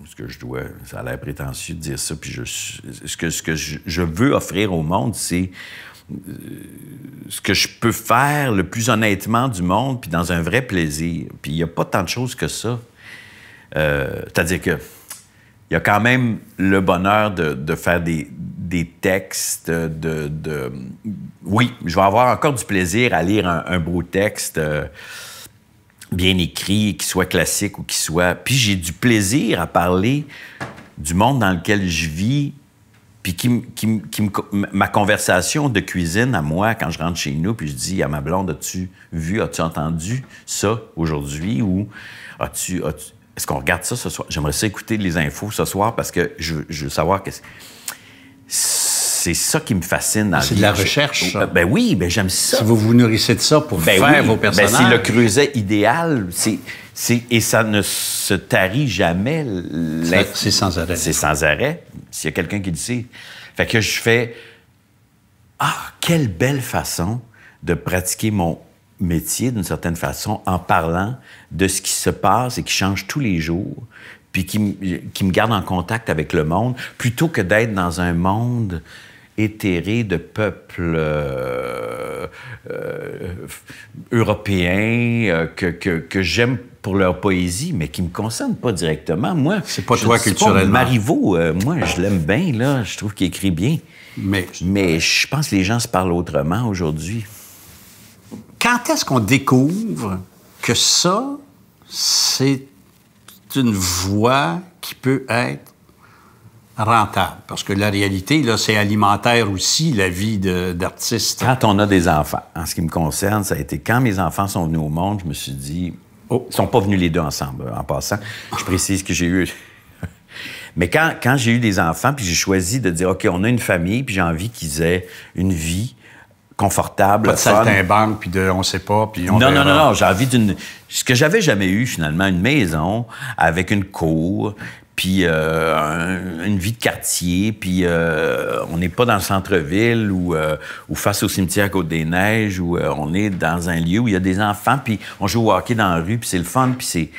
ce que je dois. Ça a l'air prétentieux de dire ça. Puis je, ce que, ce que je, veux offrir au monde, c'est euh, ce que je peux faire le plus honnêtement du monde, puis dans un vrai plaisir. Puis il n'y a pas tant de choses que ça. Euh, c'est-à-dire que il y a quand même le bonheur de, faire des, textes, de, Oui, je vais avoir encore du plaisir à lire un, beau texte euh, bien écrit, qui soit classique ou qui soit... Puis j'ai du plaisir à parler du monde dans lequel je vis, puis qui, me, ma conversation de cuisine à moi, quand je rentre chez nous, puis je dis à ma blonde, as-tu vu, as-tu entendu ça aujourd'hui? Ou as-tu... As est-ce qu'on regarde ça ce soir? J'aimerais ça écouter les infos ce soir parce que je, veux savoir que c'est ça qui me fascine. C'est de la recherche. Ben oui, ben j'aime ça. Si vous vous nourrissez de ça pour ben faire vos personnages. Ben c'est le creuset idéal. C'est, et ça ne se tarit jamais. C'est sans arrêt. C'est sans arrêt. S'il y a quelqu'un qui dit sait. Fait que je fais, ah, quelle belle façon de pratiquer mon métier d'une certaine façon en parlant de ce qui se passe et qui change tous les jours, puis qui, me garde en contact avec le monde, plutôt que d'être dans un monde éthéré de peuples euh, euh, européens euh, que, j'aime pour leur poésie, mais qui me concerne pas directement. Moi, c'est pas toi culturellement. Marivaux, moi, je l'aime bien là. Je trouve qu'il écrit bien. Mais mais je pense que les gens se parlent autrement aujourd'hui quand est-ce qu'on découvre que ça, c'est une voie qui peut être rentable? Parce que la réalité, là, c'est alimentaire aussi, la vie d'artiste. Quand on a des enfants, en ce qui me concerne, ça a été quand mes enfants sont venus au monde, je me suis dit, oh, ils sont pas venus les deux ensemble, en passant. Je précise que j'ai eu [LAUGHS] mais quand, quand j'ai eu des enfants, puis j'ai choisi de dire, OK, on a une famille, puis j'ai envie qu'ils aient une vie confortable. Pas de banque, puis de on sait pas, puis on Non, non, non, non, j'ai envie d'une... Ce que j'avais jamais eu, finalement, une maison avec une cour, puis euh, une vie de quartier, puis euh, on n'est pas dans le centre-ville ou, euh, ou, face au cimetière Côte-des-Neiges, où on est dans un lieu où il y a des enfants, puis on joue au hockey dans la rue, puis c'est le fun, puis c'est...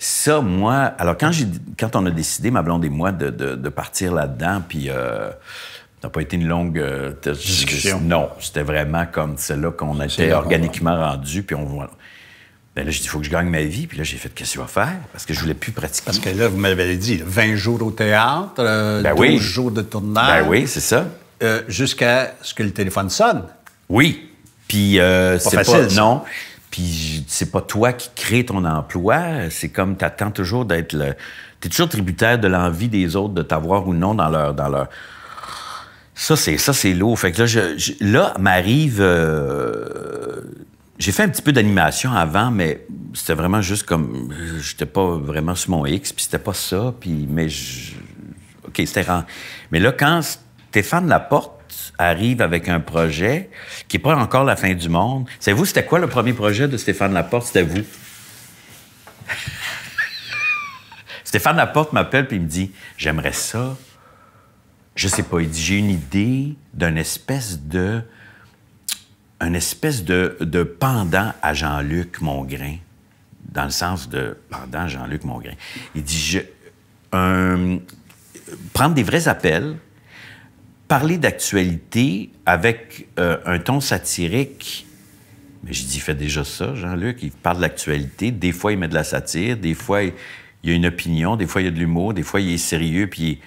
Ça, moi... Alors, quand, j'ai quand on a décidé, ma blonde et moi, de, de, de partir là-dedans, puis ça n'a pas été une longue euh, discussion. Non, c'était vraiment comme celle-là qu'on été organiquement rendu, puis on voit. Ben là, j'ai dit, il faut que je gagne ma vie. Puis là, j'ai fait, qu'est-ce que faire? Parce que je voulais plus pratiquer. Parce que là, vous m'avez dit, 20 jours au théâtre, 12 euh, ben jours de tournage. Ben oui, c'est ça. Euh, jusqu'à ce que le téléphone sonne. Oui. Puis c'est pas, facile, non. Puis c'est pas toi qui crée ton emploi. C'est comme tu attends toujours d'être le. T'es toujours tributaire de l'envie des autres de t'avoir ou non dans dans leur ça, c'est ça, c'est lourd. Fait que là, je, là m'arrive. Euh, j'ai fait un petit peu d'animation avant, mais c'était vraiment juste comme. J'étais pas vraiment sur mon X, puis c'était pas ça, puis. Mais. OK, c'était. Mais là, quand Stéphane Laporte arrive avec un projet qui n'est pas encore la fin du monde, savez-vous, c'était quoi le premier projet de Stéphane Laporte? C'était vous. [LAUGHS] Stéphane Laporte m'appelle puis il me dit J'aimerais ça je sais pas, il dit, j'ai une idée d'un espèce de, espèce de, pendant à Jean-Luc Mongrain, dans le sens de pendant Jean-Luc Mongrain. Il dit, prendre des vrais appels, parler d'actualité avec euh, un ton satirique. Mais je dis, il fait déjà ça, Jean-Luc. Il parle de l'actualité. Des fois, il met de la satire. Des fois, il, y a une opinion. Des fois, il y a de l'humour. Des fois, il est sérieux. Puis il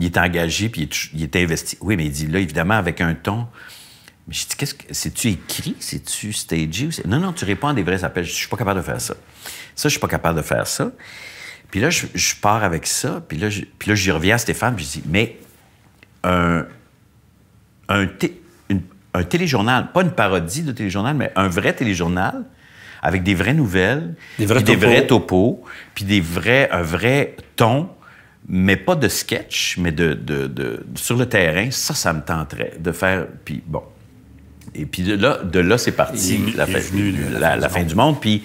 il est engagé, puis il est, investi. Oui, mais il dit, là, évidemment, avec un ton. Mais je dis, qu'est-ce que. C'est-tu écrit? C'est-tu stagé? Non, non, tu réponds à des vrais appels. Je suis pas capable de faire ça. Ça, je suis pas capable de faire ça. Puis là, je, pars avec ça. Puis là, je, puis là, j'y reviens à Stéphane, je dis, mais un. Un, téléjournal, pas une parodie de téléjournal, mais un vrai téléjournal avec des vraies nouvelles, des vrais, topos. des vrais topos, puis des vrais, un vrai ton mais pas de sketch, mais de, de, de, sur le terrain, ça, ça me tenterait de faire. Puis bon. Et puis de là, de là c'est parti, la, fin, fin, du monde. Puis,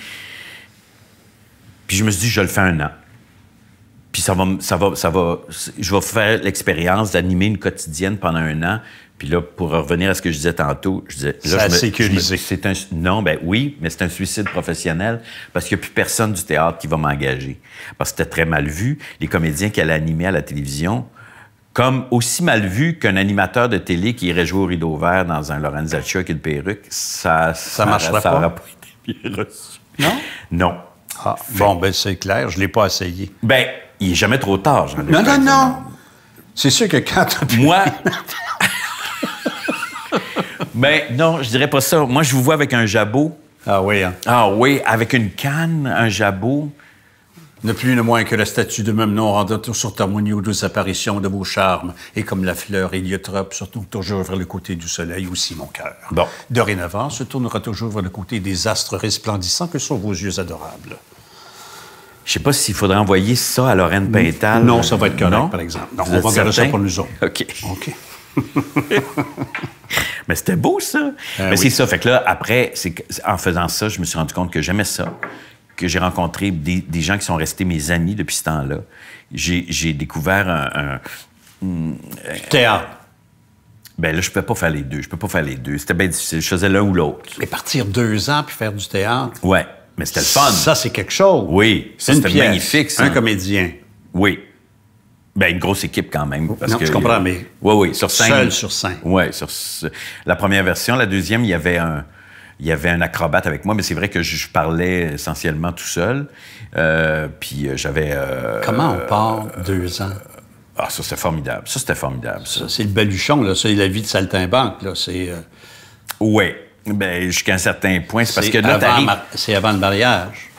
puis je me suis dit, je le fais un an. Puis ça va, ça va, ça va, je vais faire l'expérience d'animer une quotidienne pendant un an. Puis là, pour revenir à ce que je disais tantôt, je disais... ça je sécurisé. un, non, ben oui, mais c'est un suicide professionnel parce qu'il n'y a plus personne du théâtre qui va m'engager. Parce que c'était très mal vu. Les comédiens qui allaient animer à la télévision, comme aussi mal vu qu'un animateur de télé qui irait jouer au rideau vert dans un Lorenzaccio avec une perruque, ça... Ça, marcherait pas. Ça pas Non? Non. Ah, bon, ben c'est clair, je ne l'ai pas essayé. Ben, il n'est jamais trop tard. J'en ai non, non, non, non. C'est sûr que quand... Moi... Ben non, je dirais pas ça. Moi, je vous vois avec un jabot. Ah oui, hein? Ah oui, avec une canne, un jabot. Ne plus, ne moins que la statue de même nom rendant sur Harmonie aux douces apparitions de vos charmes, et comme la fleur héliotrope se tourne toujours vers le côté du soleil, aussi mon cœur. Bon. Dorénavant, se tournera toujours vers le côté des astres resplendissants que sont vos yeux adorables. Je sais pas s'il faudrait envoyer ça à Lorraine Pintal. Non, ça va être correct, par exemple. Non, on va garder ça pour nous autres. [LAUGHS] OK. OK. [LAUGHS] Mais c'était beau, ça. Ah Mais c'est ça. Fait que là, après, en faisant ça, je me suis rendu compte que j'aimais ça, que j'ai rencontré des, gens qui sont restés mes amis depuis ce temps-là. J'ai découvert un. Euh, théâtre. Ben là, je peux pas faire les deux. Je peux pas faire les deux. C'était bien difficile. Je faisais l'un ou l'autre. Mais partir deux ans puis faire du théâtre. Ouais. Mais c'était le fun. Ça, c'est quelque chose. Oui. c'était magnifique, ça. Un comédien. Oui. Ben, une grosse équipe quand même. Parce non, que, je comprends, mais. Oui, oui, sur cinq. Seul sur cinq. Oui, sur la première version. La deuxième, il y avait un. Il y avait un acrobate avec moi, mais c'est vrai que je, parlais essentiellement tout seul. Euh, puis euh, j'avais. Euh, Comment on part deux ans? Ah, ça, c'était formidable. Ça, c'était formidable. Ça, c'est le baluchon, là. C'est la vie de saltimbanque, là. C'est. Oui. Ben, jusqu'à un certain point. C'est parce que C'est avant le mariage.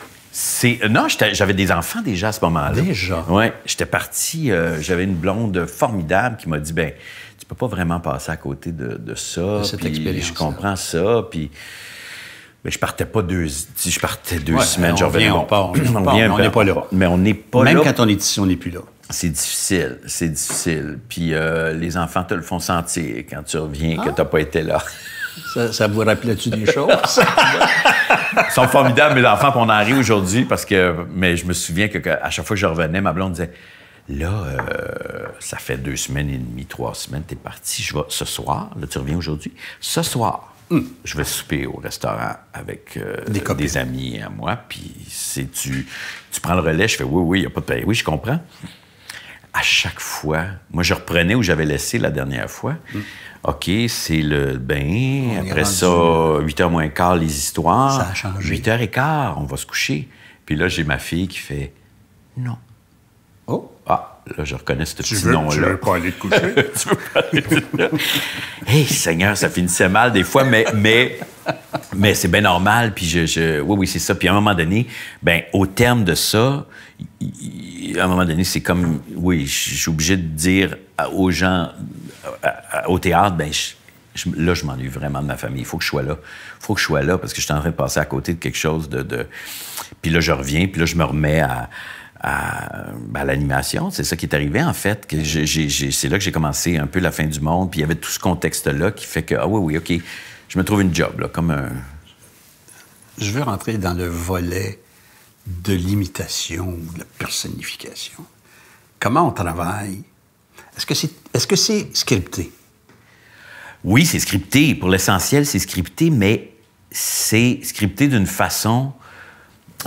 Euh, non, j'avais des enfants déjà à ce moment-là. Déjà. Ouais, j'étais parti. Euh, j'avais une blonde formidable qui m'a dit ben tu peux pas vraiment passer à côté de, ça. cette puis expérience. Je comprends ça. Puis mais ben, je partais pas deux, je partais deux semaines. On reviens. [CLEARS THROAT] on part, on, n'est pas là. Mais on n'est pas là. Même quand on est ici, on n'est plus là. C'est difficile, c'est difficile. Puis euh, les enfants te le font sentir quand tu reviens que ah. tu n'as pas été là. Ça, vous rappelait-tu des choses? Ils sont formidables, mes enfants, puis on en aujourd'hui parce que. Mais je me souviens que, à chaque fois que je revenais, ma blonde disait Là, euh, ça fait deux semaines et demie, trois semaines, t'es parti. Je vais ce soir, là, tu reviens aujourd'hui. Ce soir, hmm. Je vais souper au restaurant avec euh, des, amis à moi, puis tu, tu prends le relais, je fais oui, oui, il n'y a pas de paye. Oui, je comprends à chaque fois, moi, je reprenais où j'avais laissé la dernière fois. Mm. OK, c'est le bain. après ça, 8h moins quart, les histoires. Ça a changé. 8 h quart, on va se coucher. Puis là, j'ai ma fille qui fait non. Oh! Ah, là, je reconnais ce petit nom-là. Tu veux pas aller te coucher? [LAUGHS] tu veux pas aller te coucher? hey, Seigneur, ça finissait mal des fois, mais, mais, mais c'est bien normal. Puis je, oui, oui, c'est ça. Puis à un moment donné, ben, au terme de ça, à un moment donné, c'est comme, oui, je suis obligé de dire aux gens au théâtre, ben, là, je m'ennuie vraiment de ma famille. Il faut que je sois là. Il faut que je sois là parce que je suis en train de passer à côté de quelque chose de. Puis là, je reviens, puis là, je me remets à. Ben, l'animation, c'est ça qui est arrivé en fait. c'est là que j'ai commencé un peu la fin du monde, puis il y avait tout ce contexte-là qui fait que, ah oui, oui, ok, je me trouve une job, là, comme un... Je veux rentrer dans le volet de l'imitation ou de la personnification? Comment on travaille? Est-ce que c'est est -ce c'est scripté? Oui, c'est scripté. Pour l'essentiel, c'est scripté, mais c'est scripté d'une façon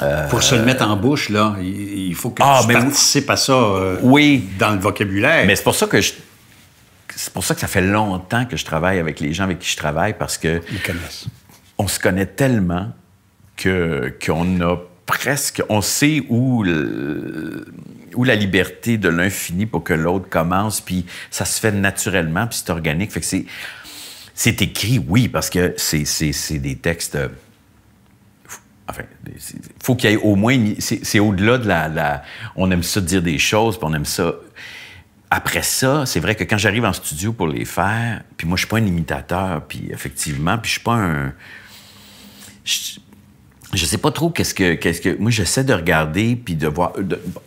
euh, pour se le mettre en bouche, là, il faut que ah, tu participes à ça euh, oui. dans le vocabulaire. Mais c'est pour ça que C'est pour ça que ça fait longtemps que je travaille avec les gens avec qui je travaille parce que. On se connaît tellement que qu'on a presque, on sait où, où la liberté de l'un finit pour que l'autre commence, puis ça se fait naturellement, puis c'est organique. Fait que c'est, c'est écrit, oui, parce que c'est, c'est, des textes. Euh, enfin, il faut qu'il y ait au moins. C'est, au-delà de la, On aime ça dire des choses, puis on aime ça. Après ça, c'est vrai que quand j'arrive en studio pour les faire, puis moi, je suis pas un imitateur, puis effectivement, puis je suis pas un je sais pas trop qu'est-ce que qu'est-ce que moi j'essaie de regarder puis de voir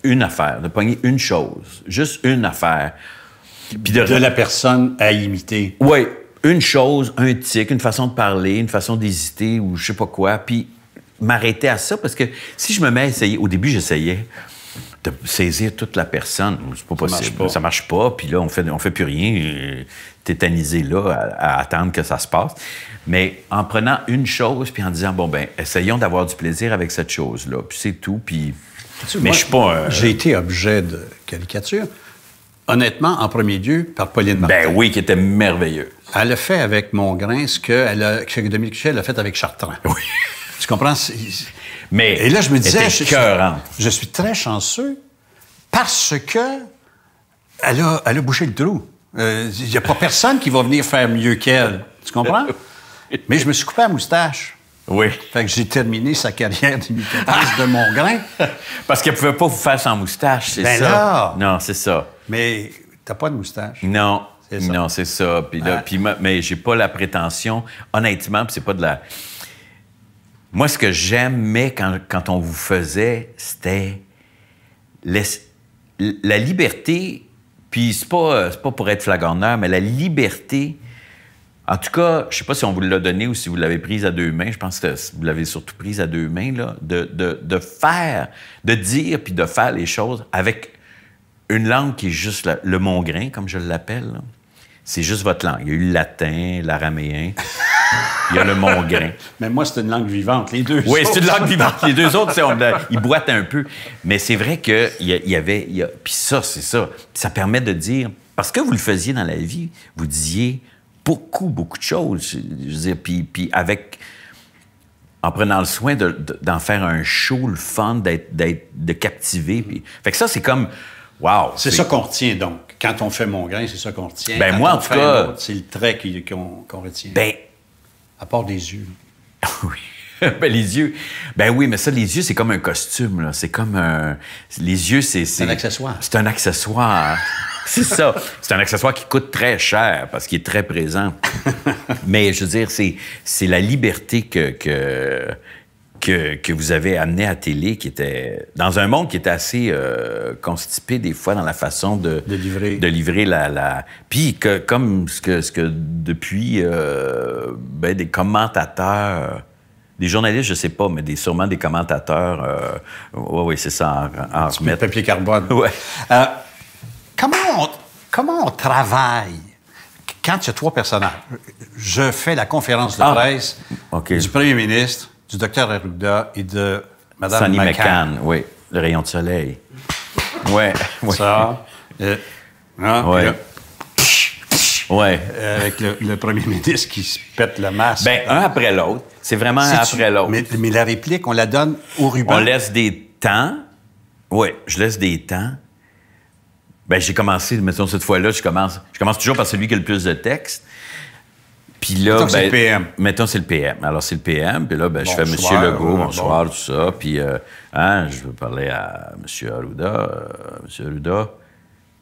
une affaire, de pogner une chose, juste une affaire. Puis de, la personne à imiter. Oui, une chose, un tic, une façon de parler, une façon d'hésiter ou je sais pas quoi, puis m'arrêter à ça parce que si je me mets à essayer, au début j'essayais, de saisir toute la personne, c'est pas possible. Ça marche pas. puis là, on fait, on fait plus rien, euh, tétanisé là, à, attendre que ça se passe. Mais en prenant une chose, puis en disant, bon, ben essayons d'avoir du plaisir avec cette chose-là, puis c'est tout, puis... mais je suis pas... J'ai été objet de caricature, honnêtement, en premier lieu, par Pauline Martin. Ben oui, qui était merveilleux Elle a fait avec mon ce que, que Dominique a fait avec Chartrand. Oui. Tu comprends? Mais Et là, je me disais, je, suis très chanceux parce que elle a, elle a bouché le trou. Euh, il n'y a pas personne qui va venir faire mieux qu'elle. Tu comprends? [LAUGHS] Mais je me suis coupé la moustache. Oui. Fait que j'ai terminé sa carrière d'imitatrice de mon grain. [LAUGHS] Parce qu'elle ne pouvait pas vous faire sans moustache, c'est ben ça. Non, c'est ça. Mais t'as pas de moustache. Non. Non, c'est ça. Puis là, ah. mais j'ai pas la prétention, honnêtement, c'est pas de la moi, ce que j'aimais quand, on vous faisait, c'était la liberté, puis c'est pas, pas pour être flagorneur, mais la liberté. En tout cas, je sais pas si on vous l'a donné ou si vous l'avez prise à deux mains. Je pense que vous l'avez surtout prise à deux mains, là, de, faire, de dire puis de faire les choses avec une langue qui est juste le mongrain, comme je l'appelle. C'est juste votre langue. Il y a eu le latin, l'araméen. Il y a le Mont-Grain. Mais moi, c'est une langue vivante, les deux Oui, c'est une langue vivante. Les deux autres, ils boitent un peu. Mais c'est vrai qu'il y, y, avait... Puis ça, c'est ça. ça permet de dire... Parce que vous le faisiez dans la vie, vous disiez beaucoup, beaucoup de choses. puis, puis avec... En prenant le soin d'en faire un show, le fun, d'être, de captiver. Puis... Fait que ça, c'est comme... Wow! C'est ça qu'on retient, donc. Quand on fait mon grain, c'est ça qu'on retient. Ben moi, en tout cas... C'est le trait qu'on, retient. Ben, à part des yeux. [LAUGHS] oui. ben, les yeux. Ben oui, mais ça, les yeux, c'est comme un costume. C'est comme un. Les yeux, c'est. C'est un accessoire. C'est un accessoire. [LAUGHS] c'est ça. C'est un accessoire qui coûte très cher parce qu'il est très présent. [LAUGHS] mais je veux dire, c'est la liberté que, que que, vous avez amené à télé, qui était dans un monde qui était assez euh, constipé des fois dans la façon de, de livrer. la... Puis que, comme ce que, ce que depuis, euh, ben, des commentateurs, des journalistes, je sais pas, mais des, sûrement des commentateurs, euh, oui, c'est ça, en, en remettre. papier carbone. Ouais. comment, on, comment travaille quand il y a trois personnages? Je fais la conférence de ah. presse du premier ministre, du docteur Arruda et de Madame Sonny McCann. oui. Le rayon de soleil. ouais, oui. Ça. ouais. Euh, hein, euh, avec le, premier ministre qui se pète le masque. Ben, un après l'autre. C'est vraiment un après l'autre. Mais, la réplique, on la donne au ruban. On laisse des temps. Oui, je laisse des temps. Ben, j'ai commencé, mettons, cette fois-là, je commence, je commence toujours par celui qui a le plus de texte. Puis là, mettons, ben, c'est le PM. c'est le PM. Alors, c'est le PM. Puis là, ben, je fais Monsieur Legault, bonsoir, tout ça. Puis, euh, hein, je veux parler à Monsieur Arruda. Euh,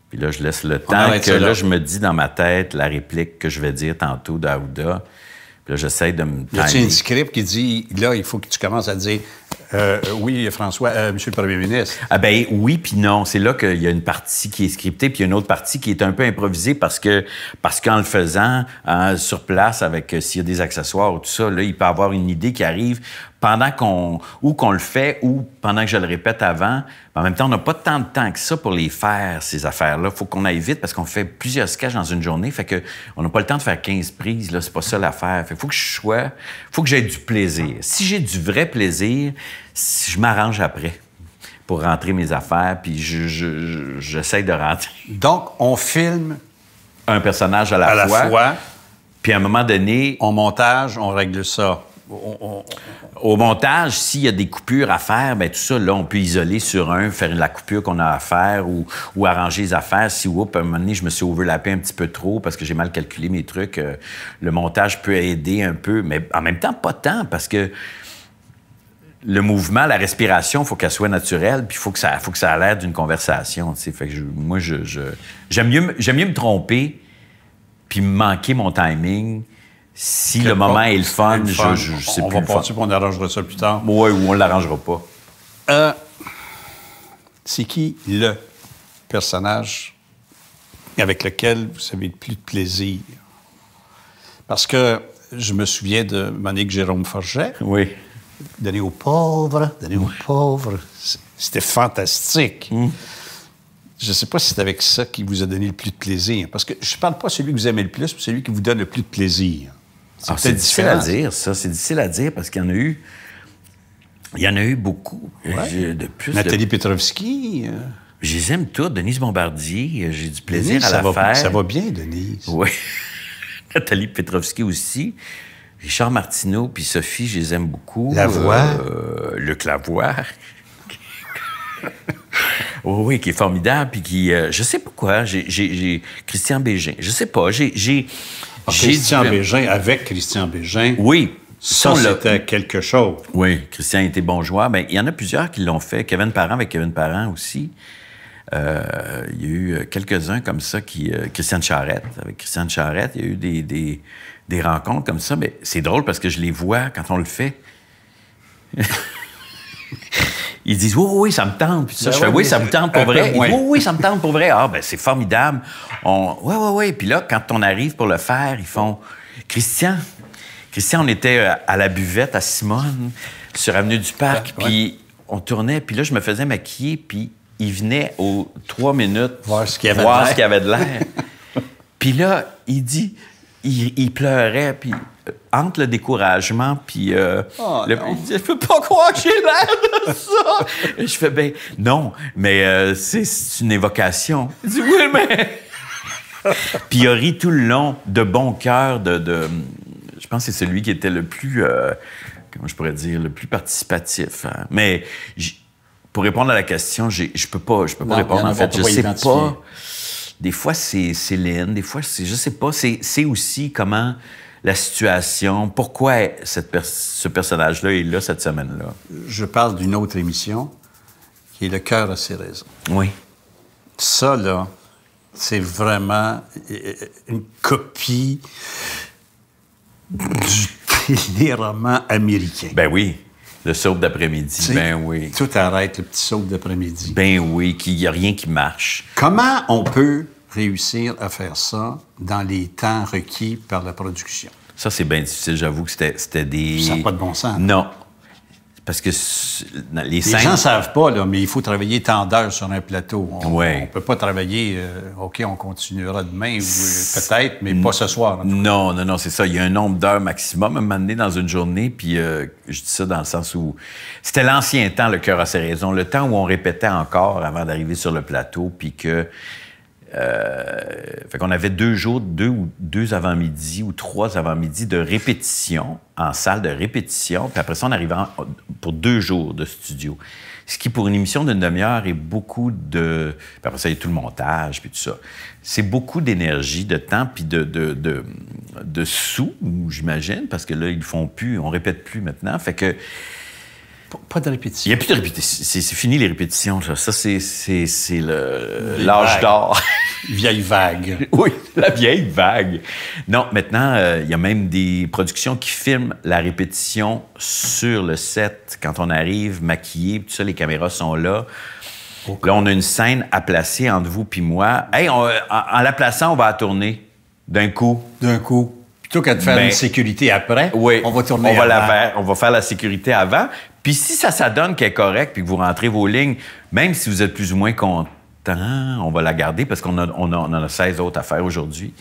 puis là, je laisse le temps que là. je me dis dans ma tête la réplique que je vais dire tantôt d'Arruda. Puis là, j'essaie de me. Y a un script qui dit là, il faut que tu commences à dire euh, oui, François, euh, Monsieur le Premier ministre. Ah ben oui, puis non. C'est là qu'il y a une partie qui est scriptée, puis une autre partie qui est un peu improvisée parce que parce qu'en le faisant hein, sur place, avec euh, s'il y a des accessoires ou tout ça, là, il peut avoir une idée qui arrive pendant qu'on ou qu'on le fait ou pendant que je le répète avant. en même temps, on n'a pas tant de temps que ça pour les faire, ces affaires-là. faut qu'on aille vite parce qu'on fait plusieurs sketches dans une journée. Fait que on n'a pas le temps de faire 15 prises. c'est pas ça l'affaire. Fait faut que je sois, faut que j'aie du plaisir. Si j'ai du vrai plaisir, je m'arrange après pour rentrer mes affaires, puis j'essaie je, de rentrer. Donc, on filme... Un personnage à la fois. Puis à un moment donné... On montage, on règle ça. Au montage, s'il y a des coupures à faire, ben tout ça, là, on peut isoler sur un, faire la coupure qu'on a à faire ou, arranger les affaires. Si, oups, à un moment donné, je me suis overlappé un petit peu trop parce que j'ai mal calculé mes trucs, euh, le montage peut aider un peu, mais en même temps, pas tant parce que le mouvement, la respiration, il faut qu'elle soit naturelle, puis faut que ça, faut que ça a l'air d'une conversation. Fait que moi, j'aime mieux, j'aime mieux me tromper, puis manquer mon timing, si le moment est le fun, Je, je, sais on On va partir arrangera ça plus tard. Oui, ou on ne l'arrangera pas. Euh, c'est qui le personnage avec lequel vous avez le plus de plaisir? Parce que je me souviens de Monique Jérôme Forget. Oui. Donner aux pauvres, donner aux pauvres. C'était fantastique. Hmm. Je ne sais pas si c'est avec ça qui vous a donné le plus de plaisir. Parce que je ne parle pas de celui que vous aimez le plus, mais celui qui vous donne le plus de plaisir. Ah, c'est difficile à dire, ça. C'est difficile à dire parce qu'il y en a eu. Il y en a eu beaucoup. Nathalie Petrovski. Euh. Je les aime toutes. Denise Bombardier, euh, j'ai du plaisir à la faire. Ça va bien, Denise. Oui. [LAUGHS] Nathalie Petrovski aussi. Richard Martineau puis Sophie, je les aime beaucoup. La voix. Euh, Luc [LAUGHS] oui, qui est formidable, puis qui... je sais pourquoi. J'ai, Christian Bégin. Je sais pas. J'ai... Ah, Christian Bégin, avec Christian Bégin. Oui. Ça, c'était quelque chose. Oui, Christian était bon joueur. il y en a plusieurs qui l'ont fait. Kevin Parent avec Kevin Parent aussi. Euh, il y a eu euh, quelques-uns comme ça qui. Euh, Christiane Charrette, avec Christiane Charette, il y a eu des, des rencontres comme ça. Mais c'est drôle parce que je les vois quand on le fait. [LAUGHS] ils disent oui, oui, ça me tente. Ben je fais oui, ça me tente pour vrai. oui, oui, ça me tente pour vrai. Ah, ben c'est formidable. On, oui, oui, oui. Puis là, quand on arrive pour le faire, ils font Christian, Christian, on était euh, à la buvette à Simone, sur Avenue du Parc, puis on tournait, puis là, je me faisais maquiller, puis il venait aux trois minutes voir ce qu'il y avait de l'air. [LAUGHS] Puis là, il dit, il pleurait, puis euh, entre le découragement puis euh, ah, je peux pas croire que j'ai l'air de ça. je fais ben non, mais euh, c'est une évocation. Il dit mais [LAUGHS] puis il a tout le long de bon cœur de, je pense que c'est celui qui était le plus euh, comment je pourrais dire le plus participatif. Hein. Mais pour répondre à la question, je peux pas je peux pas répondre en fait, je sais pas. Des fois c'est Céline, des fois c'est je sais pas, c'est aussi comment la situation. Pourquoi ce personnage-là est là cette semaine-là? Je parle d'une autre émission qui est Le cœur à ses raisons. Oui. Ça, là, c'est vraiment euh, euh, une copie du téléroman américain. Ben oui. Le sauve d'après-midi, ben oui. Tout arrête, le petit sauve d'après-midi. Ben oui, qu'il n'y a rien qui marche. Comment on peut réussir à faire ça dans les temps requis par la production. Ça, c'est bien difficile. J'avoue que c'était des. Ça n'a pas de bon sens. Hein? Non. Parce que les, les gens ne savent pas, là, mais il faut travailler tant d'heures sur un plateau. On ne peut pas travailler, euh, OK, on continuera demain, euh, peut-être, mais pas ce soir. Non, non, non, c'est ça. Il y a un nombre d'heures maximum à un moment donné dans une journée, puis euh, je dis ça dans le sens où c'était l'ancien temps, le cœur à ses raisons, le temps où on répétait encore avant d'arriver sur le plateau, puis que euh, fait qu'on avait deux jours, deux ou deux avant-midi ou trois avant-midi de répétition en salle de répétition. Puis après ça, on arrivait pour deux jours de studio. Ce qui, pour une émission d'une demi-heure, est beaucoup de... Puis après ça, il y a tout le montage, puis tout ça. C'est beaucoup d'énergie, de temps, puis de, de, de, de sous, j'imagine, parce que là, ils font plus, on répète plus maintenant. Fait que pas de répétition. Il n'y a plus de répétition. C'est fini les répétitions. Ça, ça c'est l'âge d'or. [LAUGHS] vieille vague. [LAUGHS] oui, la vieille vague. Non, maintenant, euh, il y a même des productions qui filment la répétition sur le set. Quand on arrive maquillé, tout ça, les caméras sont là. Là, on a une scène à placer entre vous puis moi. Hey, en, la plaçant, on va la tourner d'un coup. D'un coup. Plutôt qu'à de faire ben, une sécurité après, oui, on va tourner on va La faire, on va faire la sécurité avant. Puis si ça s'adonne qu'elle est correcte, puis que vous rentrez vos lignes, même si vous êtes plus ou moins content, on va la garder parce qu'on en a, on 16 autres à faire aujourd'hui.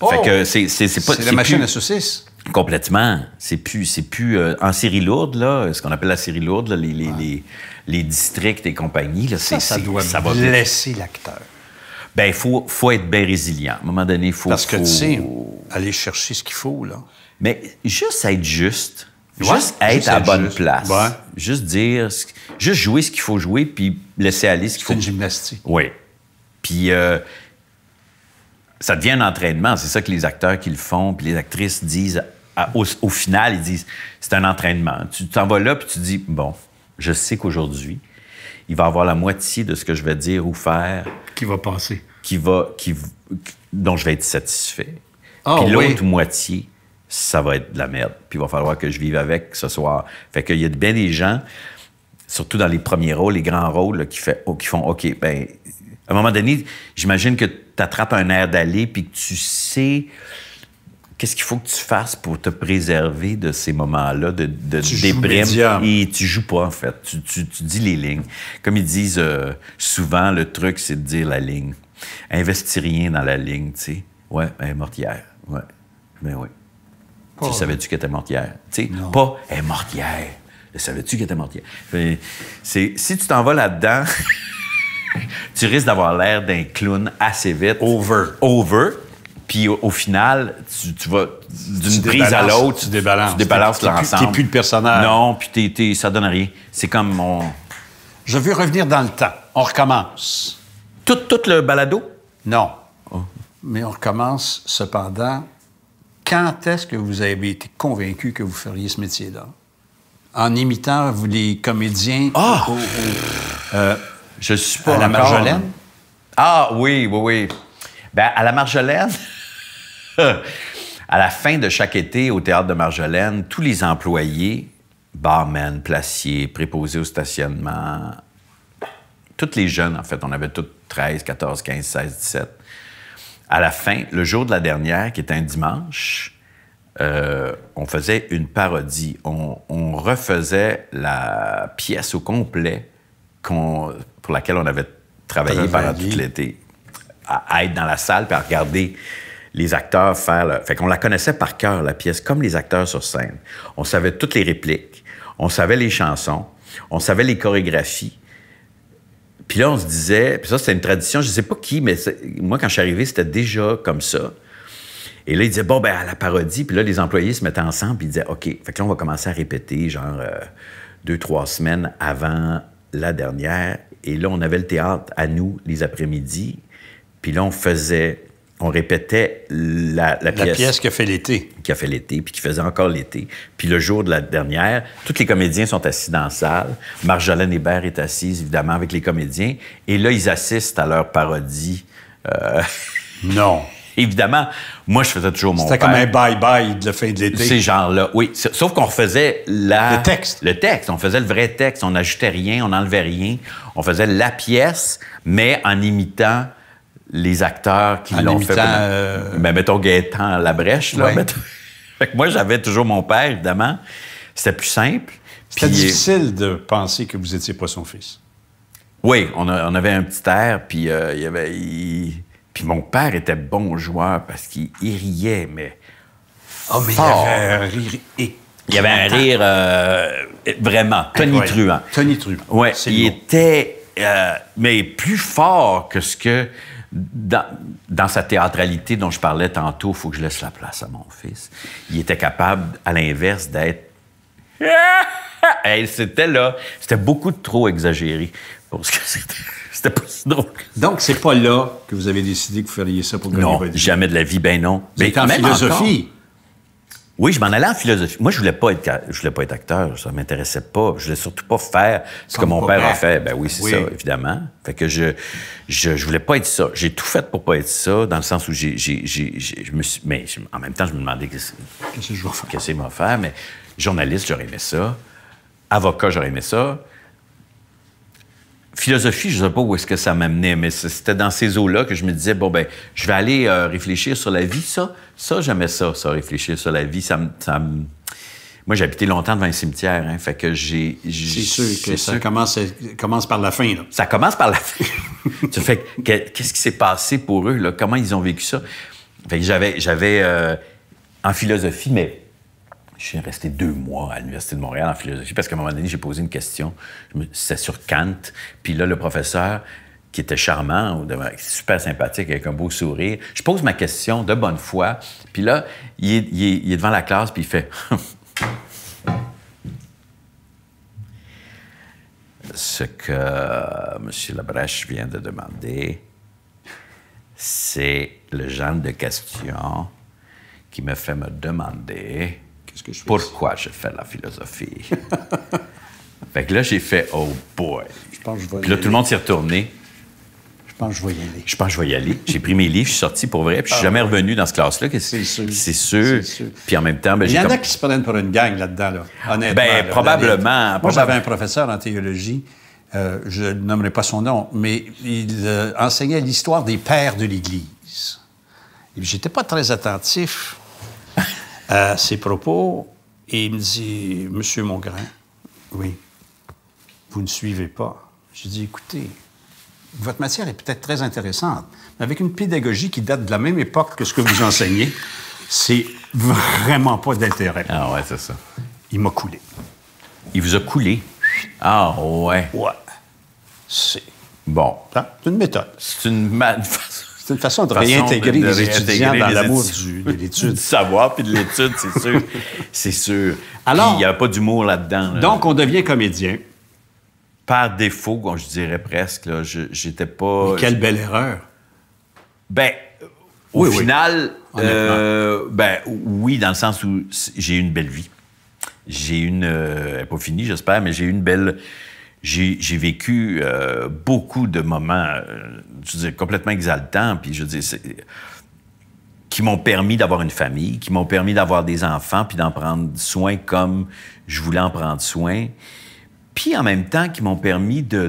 Oh! que c'est, pas... la machine à saucisses. Complètement. C'est plus, c'est plus euh, en série lourde, là, ce qu'on appelle la série lourde, les, les, districts et compagnie. Là, ça, ça doit ça blesser l'acteur. Ben, il faut, faut être bien résilient. À un moment donné, il faut. Parce que tu sais, aller chercher ce qu'il faut, là. Mais juste être juste, Juste être à la bonne place. Juste dire, juste jouer ce qu'il faut jouer, puis laisser aller ce qu'il faut. C'est une gymnastique. Oui. Puis euh, ça devient un entraînement. C'est ça que les acteurs qui le font, puis les actrices disent, au, final, ils disent, c'est un entraînement. Tu t'en vas là, puis tu dis, bon, je sais qu'aujourd'hui, il va avoir la moitié de ce que je vais dire ou faire. Qui va passer. Qui va, qui, dont je vais être satisfait. Oh, puis l'autre moitié, ça va être de la merde. Puis il va falloir que je vive avec ce soir. Fait qu'il y a bien des gens, surtout dans les premiers rôles, les grands rôles, qui, fait, oh, qui font OK, ben à un moment donné, j'imagine que tu attrapes un air d'aller puis que tu sais qu'est-ce qu'il faut que tu fasses pour te préserver de ces moments-là de, de tu déprime et tu joues pas en fait. Tu, dis les lignes. Comme ils disent euh, souvent, le truc c'est de dire la ligne. Investis rien dans la ligne, tu sais. Ouais, un mortière. Ouais, mais ben oui. Tu savais-tu qu'elle était morte hier? Tu sais, pas « elle est morte hier ». Savais-tu qu'elle était morte hier? C'est, si tu t'en vas là-dedans, [LAUGHS] tu risques d'avoir l'air d'un clown assez vite. Over. Over. Puis au, final, tu, vas d'une prise à l'autre, tu débalances, tu débalances l'ensemble. plus le personnage. Non, puis t'es, t'es, donne rien. C'est comme mon. Je veux revenir dans le temps. On recommence. Tout, le balado? Non. Oh. Mais on recommence cependant quand est-ce que vous avez été convaincu que vous feriez ce métier-là? En imitant vous, les comédiens Ah! Euh, je suis pas à la Marjolaine? Ah oui, oui, oui. Ben, à la Marjolaine, [LAUGHS] à la fin de chaque été au théâtre de Marjolaine, tous les employés, barmen, placiers, préposés au stationnement, tous les jeunes, en fait, on avait toutes 13, 14, 15, 16, 17 à la fin, le jour de la dernière, qui était un dimanche, euh, on faisait une parodie. On, refaisait la pièce au complet pour laquelle on avait travaillé pendant tout l'été. À, être dans la salle et à regarder les acteurs faire... Le... Fait la connaissait par cœur, la pièce, comme les acteurs sur scène. On savait toutes les répliques, on savait les chansons, on savait les chorégraphies. Puis là, on se disait, puis ça, c'était une tradition, je sais pas qui, mais moi, quand je suis arrivé, c'était déjà comme ça. Et là, il disait, bon, ben, à la parodie. Puis là, les employés se mettaient ensemble, puis ils disaient, OK, fait que là, on va commencer à répéter, genre, euh, deux, trois semaines avant la dernière. Et là, on avait le théâtre à nous les après-midi. Puis là, on faisait on répétait la, pièce. La pièce qui a fait l'été. Qui a fait l'été, puis qui faisait encore l'été. Puis le jour de la dernière, tous les comédiens sont assis dans la salle. Marjolaine Hébert est assise, évidemment, avec les comédiens. Et là, ils assistent à leur parodie. Euh, non. [LAUGHS] évidemment, moi, je faisais toujours mon C'était comme un bye-bye de la fin de l'été. Ces gens-là, oui. Sauf qu'on refaisait la... Le texte. Le texte. On faisait le vrai texte. On n'ajoutait rien, on enlevait rien. On faisait la pièce, mais en imitant les acteurs qui l'ont fait. Euh, mais mettons Gaétan à Là, [LAUGHS] fait que moi, j'avais toujours mon père, évidemment. C'était plus simple. C'était euh, difficile de penser que vous étiez pas son fils. Oui, on, avait un petit air, puis euh, il y avait... Puis mon père était bon joueur parce qu'il riait, mais... Oh, mais il avait un rire Il y avait un rire euh, vraiment Tony Truant. Oui, il était... mais plus fort que ce que dans, sa théâtralité dont je parlais tantôt, il faut que je laisse la place à mon fils. Il était capable, à l'inverse, d'être. [LAUGHS] c'était là. C'était beaucoup trop exagéré [LAUGHS] c'était. pas Donc, c'est pas là que vous avez décidé que vous feriez ça pour gagner Non, jamais de la vie, ben non. Mais ben, en philosophie. Oui, je m'en allais en philosophie. Moi, je voulais pas être, je voulais pas être acteur. Ça m'intéressait pas. Je voulais surtout pas faire ce que mon père a fait. Ben oui, c'est ça, évidemment. Fait que je, je, voulais pas être ça. J'ai tout fait pour pas être ça, dans le sens où j'ai, je me suis, mais en même temps, je me demandais qu'est-ce que je faire. qu'il m'a faire? mais journaliste, j'aurais aimé ça. Avocat, j'aurais aimé ça philosophie, je ne sais pas où est-ce que ça m'amenait, mais c'était dans ces eaux-là que je me disais, bon, ben, je vais aller euh, réfléchir sur la vie. Ça, ça j'aimais ça, ça, réfléchir sur la vie. Ça me. Moi, j'habitais longtemps devant un cimetière, hein, fait que j'ai... C'est sûr que ça Commence, par la fin, Ça commence par la fin. tu fais, qu'est-ce qui s'est passé pour eux, là? Comment ils ont vécu ça? Fait j'avais... j'avais euh, en philosophie, mais je suis resté deux mois à l'Université de Montréal en philosophie parce qu'à un moment donné, j'ai posé une question. c'est sur Kant. Puis là, le professeur, qui était charmant, super sympathique, avec un beau sourire, je pose ma question de bonne foi. Puis là, il est, devant la classe, puis il fait. [LAUGHS] Ce que M. Labrèche vient de demander, c'est le genre de question qui me fait me demander je fais? Pourquoi je fais la philosophie? [LAUGHS] fait que là, j'ai fait, oh boy. Je pense je Puis là, tout le monde s'est retourné. Je pense que je vais y aller. Je pense que je vais y aller. j'ai pris mes livres, je suis sorti pour vrai, puis je suis ah. jamais revenu dans ce classe-là. C'est sûr. C'est sûr. Puis en même temps, ben, Il y, en a qui se prennent pour une gang là-dedans, là. honnêtement. Ben, probablement. Moi, j'avais un professeur en théologie. Euh, je ne nommerai pas son nom, mais il euh, enseignait l'histoire des pères de l'Église. J'étais pas très attentif à ses propos il me dit Monsieur Mongrain, oui, vous ne suivez pas. J'ai dit Écoutez, votre matière est peut-être très intéressante, mais avec une pédagogie qui date de la même époque que ce que vous enseignez, c'est vraiment pas d'intérêt. Ah ouais, c'est ça. Il m'a coulé. Il vous a coulé? Ah ouais. Ouais. C'est. Bon. C'est une méthode. C'est une, mal. [LAUGHS] C'est une façon de réintégrer de, les dans l'amour [LAUGHS] de l'étude. du savoir puis de l'étude, c'est sûr. c'est sûr. Alors. Il n'y a pas d'humour là-dedans. Donc, on devient comédien. Par défaut, je dirais presque. Là, j'étais pas. quelle belle erreur. Ben, au oui, final, oui. Euh, ben oui, dans le sens où j'ai eu une belle vie. J'ai une, n'est euh, pas finie, j'espère, mais j'ai eu une belle j'ai vécu euh, beaucoup de moments, euh, complètement exaltants, puis je veux qui m'ont permis d'avoir une famille, qui m'ont permis d'avoir des enfants, puis d'en prendre soin comme je voulais en prendre soin, puis en même temps qui m'ont permis de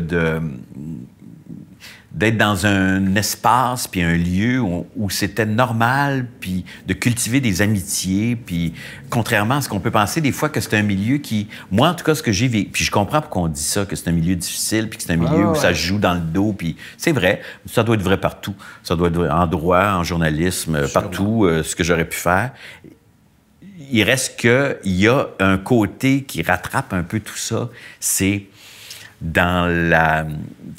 d'être dans un espace puis un lieu où, c'était normal puis de cultiver des amitiés puis contrairement à ce qu'on peut penser des fois que c'est un milieu qui moi en tout cas ce que j'ai vécu puis je comprends pourquoi on dit ça que c'est un milieu difficile puis que c'est un ah, milieu où ça joue dans le dos puis c'est vrai ça doit être vrai partout ça doit être en droit en journalisme partout euh, ce que j'aurais pu faire il reste que il y a un côté qui rattrape un peu tout ça c'est dans la,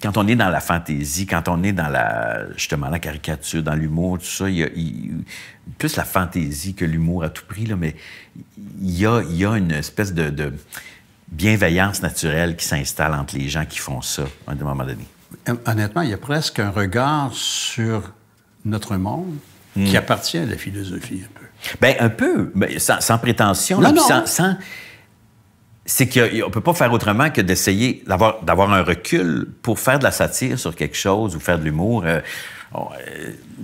quand on est dans la fantaisie, quand on est dans la, justement, la caricature, dans l'humour, tout ça, il y a plus la fantaisie que l'humour à tout prix, là, mais il y a, il y une espèce de, bienveillance naturelle qui s'installe entre les gens qui font ça à un moment donné. Honnêtement, il y a presque un regard sur notre monde qui hmm. appartient à la philosophie un peu. Ben un peu, mais sans, prétention, non, non. sans c'est qu'on peut pas faire autrement que d'essayer d'avoir, d'avoir un recul pour faire de la satire sur quelque chose ou faire de l'humour. Euh, euh,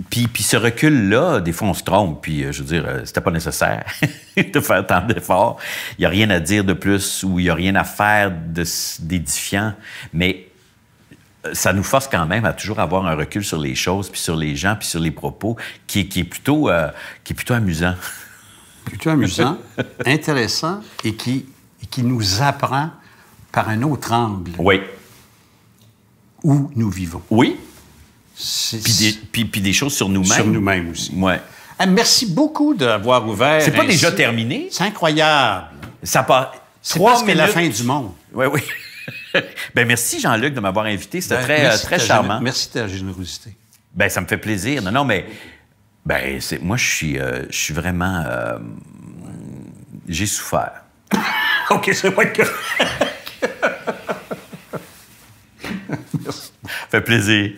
puis, puis ce recul-là, des fois, on se trompe. Puis, euh, je veux dire, c'était pas nécessaire [LAUGHS] de faire tant d'efforts. Il n'y a rien à dire de plus ou il n'y a rien à faire d'édifiant. Mais ça nous force quand même à toujours avoir un recul sur les choses, puis sur les gens, puis sur les propos, qui, qui est, plutôt, qui est plutôt amusant. Plutôt amusant, [LAUGHS] intéressant et qui qui nous apprend par un autre angle. Oui. Où nous vivons. Oui. Puis des, des, choses sur nous-mêmes. Sur nous-mêmes aussi. Ouais. Ah, merci beaucoup d'avoir ouvert. C'est pas déjà terminé? C'est incroyable. Ça part. Trois c'est la fin du monde. Oui, oui. [LAUGHS] ben merci Jean-Luc de m'avoir invité. C'était ben, très, charmant. Merci de ta générosité. Ben ça me fait plaisir. Non, non, mais ben moi je suis, euh, je suis vraiment, euh, j'ai souffert. [LAUGHS] OK, c'est moi que. fait plaisir.